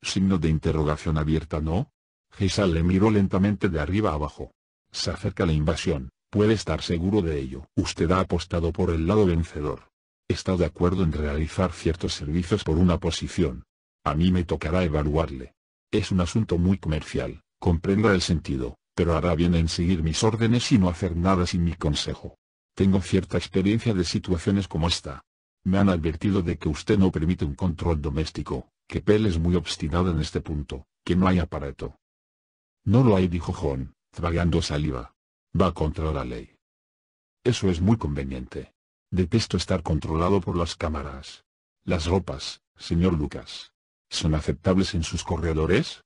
Signo de interrogación abierta, ¿no? Gesal le miró lentamente de arriba abajo. Se acerca la invasión, puede estar seguro de ello. Usted ha apostado por el lado vencedor. Está de acuerdo en realizar ciertos servicios por una posición. A mí me tocará evaluarle. Es un asunto muy comercial, comprenda el sentido pero hará bien en seguir mis órdenes y no hacer nada sin mi consejo. Tengo cierta experiencia de situaciones como esta. Me han advertido de que usted no permite un control doméstico, que Pell es muy obstinado en este punto, que no hay aparato. No lo hay, dijo John, tragando saliva. Va contra la ley. Eso es muy conveniente. Detesto estar controlado por las cámaras. Las ropas, señor Lucas. ¿Son aceptables en sus corredores?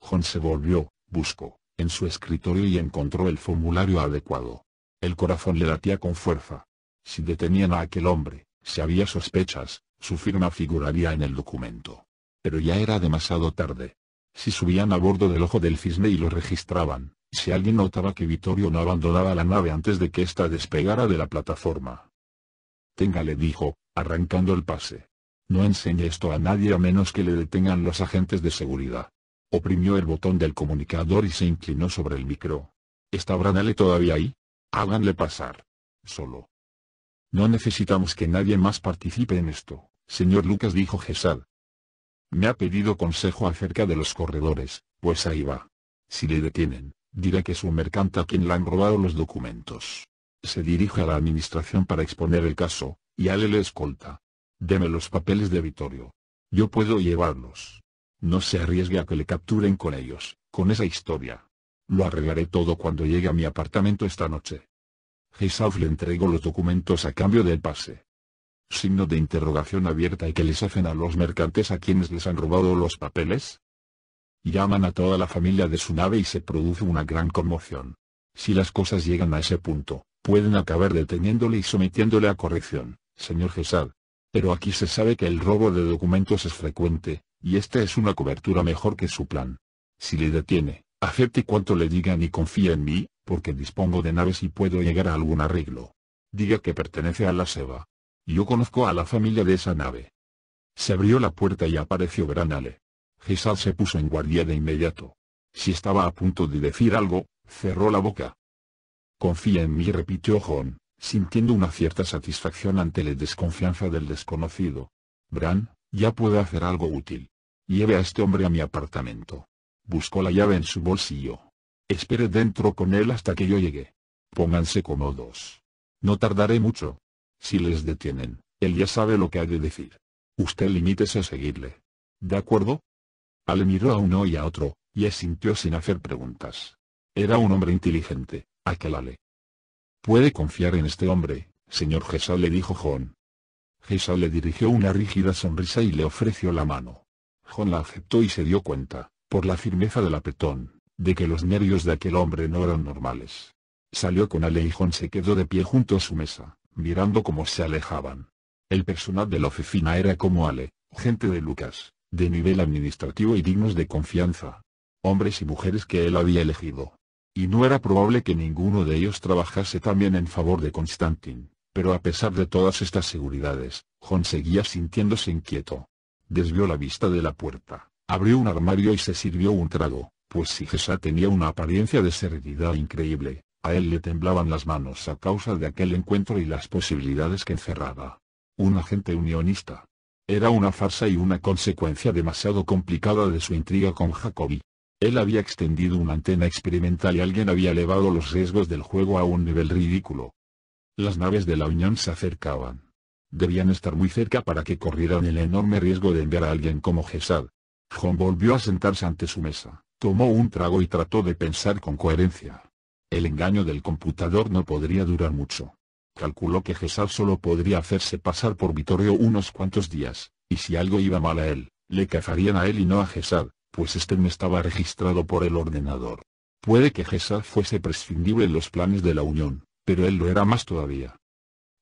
John se volvió, buscó en su escritorio y encontró el formulario adecuado. El corazón le latía con fuerza. Si detenían a aquel hombre, si había sospechas, su firma figuraría en el documento. Pero ya era demasiado tarde. Si subían a bordo del ojo del cisne y lo registraban, si alguien notaba que Vittorio no abandonaba la nave antes de que ésta despegara de la plataforma. Tenga le dijo, arrancando el pase. No enseñe esto a nadie a menos que le detengan los agentes de seguridad. Oprimió el botón del comunicador y se inclinó sobre el micro. ¿Está Branale todavía ahí? Háganle pasar. Solo. No necesitamos que nadie más participe en esto, señor Lucas dijo Gesad. Me ha pedido consejo acerca de los corredores, pues ahí va. Si le detienen, dirá que es un mercante a quien le han robado los documentos. Se dirige a la administración para exponer el caso, y Ale le escolta. Deme los papeles de Vittorio. Yo puedo llevarlos. No se arriesgue a que le capturen con ellos, con esa historia. Lo arreglaré todo cuando llegue a mi apartamento esta noche. Gisauf le entregó los documentos a cambio del pase. Signo de interrogación abierta y que les hacen a los mercantes a quienes les han robado los papeles. Llaman a toda la familia de su nave y se produce una gran conmoción. Si las cosas llegan a ese punto, pueden acabar deteniéndole y sometiéndole a corrección, señor Gesad. Pero aquí se sabe que el robo de documentos es frecuente, y esta es una cobertura mejor que su plan. Si le detiene, acepte cuanto le digan y confía en mí, porque dispongo de naves y puedo llegar a algún arreglo. Diga que pertenece a la Seba. Yo conozco a la familia de esa nave. Se abrió la puerta y apareció Granale. Gisal se puso en guardia de inmediato. Si estaba a punto de decir algo, cerró la boca. Confía en mí, repitió John, sintiendo una cierta satisfacción ante la desconfianza del desconocido. Bran, ya puedo hacer algo útil. Lleve a este hombre a mi apartamento. Buscó la llave en su bolsillo. Espere dentro con él hasta que yo llegue. Pónganse cómodos. No tardaré mucho. Si les detienen, él ya sabe lo que ha de decir. Usted limítese a seguirle. ¿De acuerdo? Ale miró a uno y a otro, y asintió sin hacer preguntas. Era un hombre inteligente, aquel Ale. Puede confiar en este hombre, señor Gesal le dijo John. Esa le dirigió una rígida sonrisa y le ofreció la mano. John la aceptó y se dio cuenta, por la firmeza del apetón, de que los nervios de aquel hombre no eran normales. Salió con Ale y John se quedó de pie junto a su mesa, mirando cómo se alejaban. El personal de la oficina era como Ale, gente de Lucas, de nivel administrativo y dignos de confianza. Hombres y mujeres que él había elegido. Y no era probable que ninguno de ellos trabajase también en favor de Constantin. Pero a pesar de todas estas seguridades, John seguía sintiéndose inquieto. Desvió la vista de la puerta, abrió un armario y se sirvió un trago, pues si Gesa tenía una apariencia de serenidad increíble, a él le temblaban las manos a causa de aquel encuentro y las posibilidades que encerraba. Un agente unionista. Era una farsa y una consecuencia demasiado complicada de su intriga con Jacobi. Él había extendido una antena experimental y alguien había elevado los riesgos del juego a un nivel ridículo, las naves de la Unión se acercaban. Debían estar muy cerca para que corrieran el enorme riesgo de enviar a alguien como Gesad. John volvió a sentarse ante su mesa, tomó un trago y trató de pensar con coherencia. El engaño del computador no podría durar mucho. Calculó que Gesad solo podría hacerse pasar por Vitorio unos cuantos días, y si algo iba mal a él, le cazarían a él y no a Gesad, pues este no estaba registrado por el ordenador. Puede que Gesad fuese prescindible en los planes de la Unión, pero él lo era más todavía.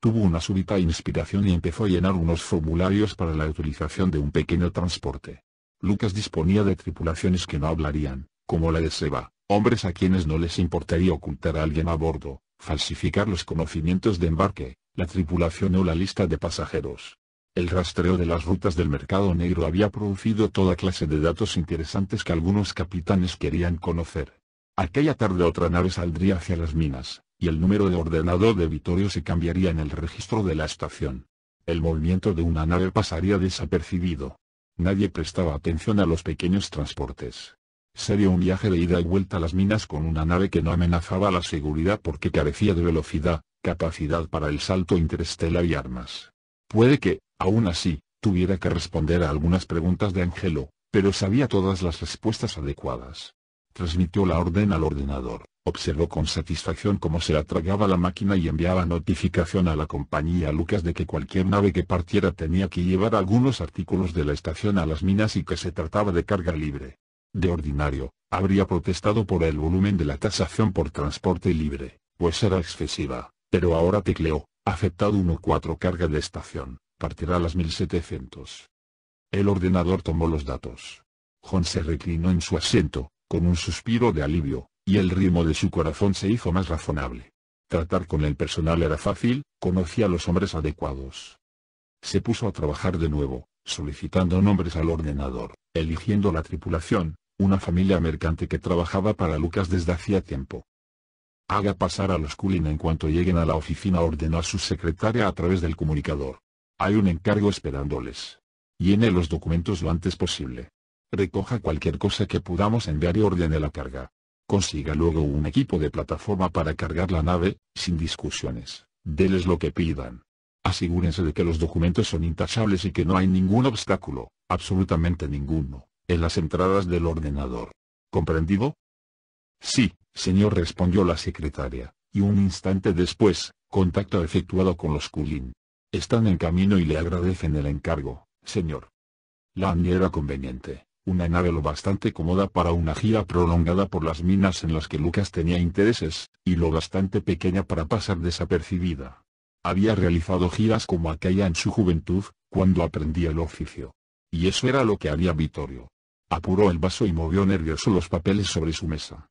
Tuvo una súbita inspiración y empezó a llenar unos formularios para la utilización de un pequeño transporte. Lucas disponía de tripulaciones que no hablarían, como la de Seba, hombres a quienes no les importaría ocultar a alguien a bordo, falsificar los conocimientos de embarque, la tripulación o la lista de pasajeros. El rastreo de las rutas del mercado negro había producido toda clase de datos interesantes que algunos capitanes querían conocer. Aquella tarde otra nave saldría hacia las minas, y el número de ordenador de Vitorio se cambiaría en el registro de la estación. El movimiento de una nave pasaría desapercibido. Nadie prestaba atención a los pequeños transportes. Sería un viaje de ida y vuelta a las minas con una nave que no amenazaba la seguridad porque carecía de velocidad, capacidad para el salto interestelar y armas. Puede que, aún así, tuviera que responder a algunas preguntas de Angelo, pero sabía todas las respuestas adecuadas. Transmitió la orden al ordenador, observó con satisfacción cómo se atragaba la máquina y enviaba notificación a la compañía Lucas de que cualquier nave que partiera tenía que llevar algunos artículos de la estación a las minas y que se trataba de carga libre. De ordinario, habría protestado por el volumen de la tasación por transporte libre, pues era excesiva, pero ahora tecleó, aceptado 1-4 carga de estación, partirá a las 1700. El ordenador tomó los datos. John se reclinó en su asiento, con un suspiro de alivio, y el ritmo de su corazón se hizo más razonable. Tratar con el personal era fácil, conocía a los hombres adecuados. Se puso a trabajar de nuevo, solicitando nombres al ordenador, eligiendo la tripulación, una familia mercante que trabajaba para Lucas desde hacía tiempo. Haga pasar a los Culin en cuanto lleguen a la oficina ordenó a su secretaria a través del comunicador. Hay un encargo esperándoles. Llene los documentos lo antes posible. Recoja cualquier cosa que podamos enviar y ordene la carga. Consiga luego un equipo de plataforma para cargar la nave, sin discusiones, deles lo que pidan. Asegúrense de que los documentos son intachables y que no hay ningún obstáculo, absolutamente ninguno, en las entradas del ordenador. ¿Comprendido? Sí, señor respondió la secretaria, y un instante después, contacto efectuado con los Kulin. Están en camino y le agradecen el encargo, señor. La era conveniente una nave lo bastante cómoda para una gira prolongada por las minas en las que Lucas tenía intereses, y lo bastante pequeña para pasar desapercibida. Había realizado giras como aquella en su juventud, cuando aprendía el oficio. Y eso era lo que haría Vittorio. Apuró el vaso y movió nervioso los papeles sobre su mesa.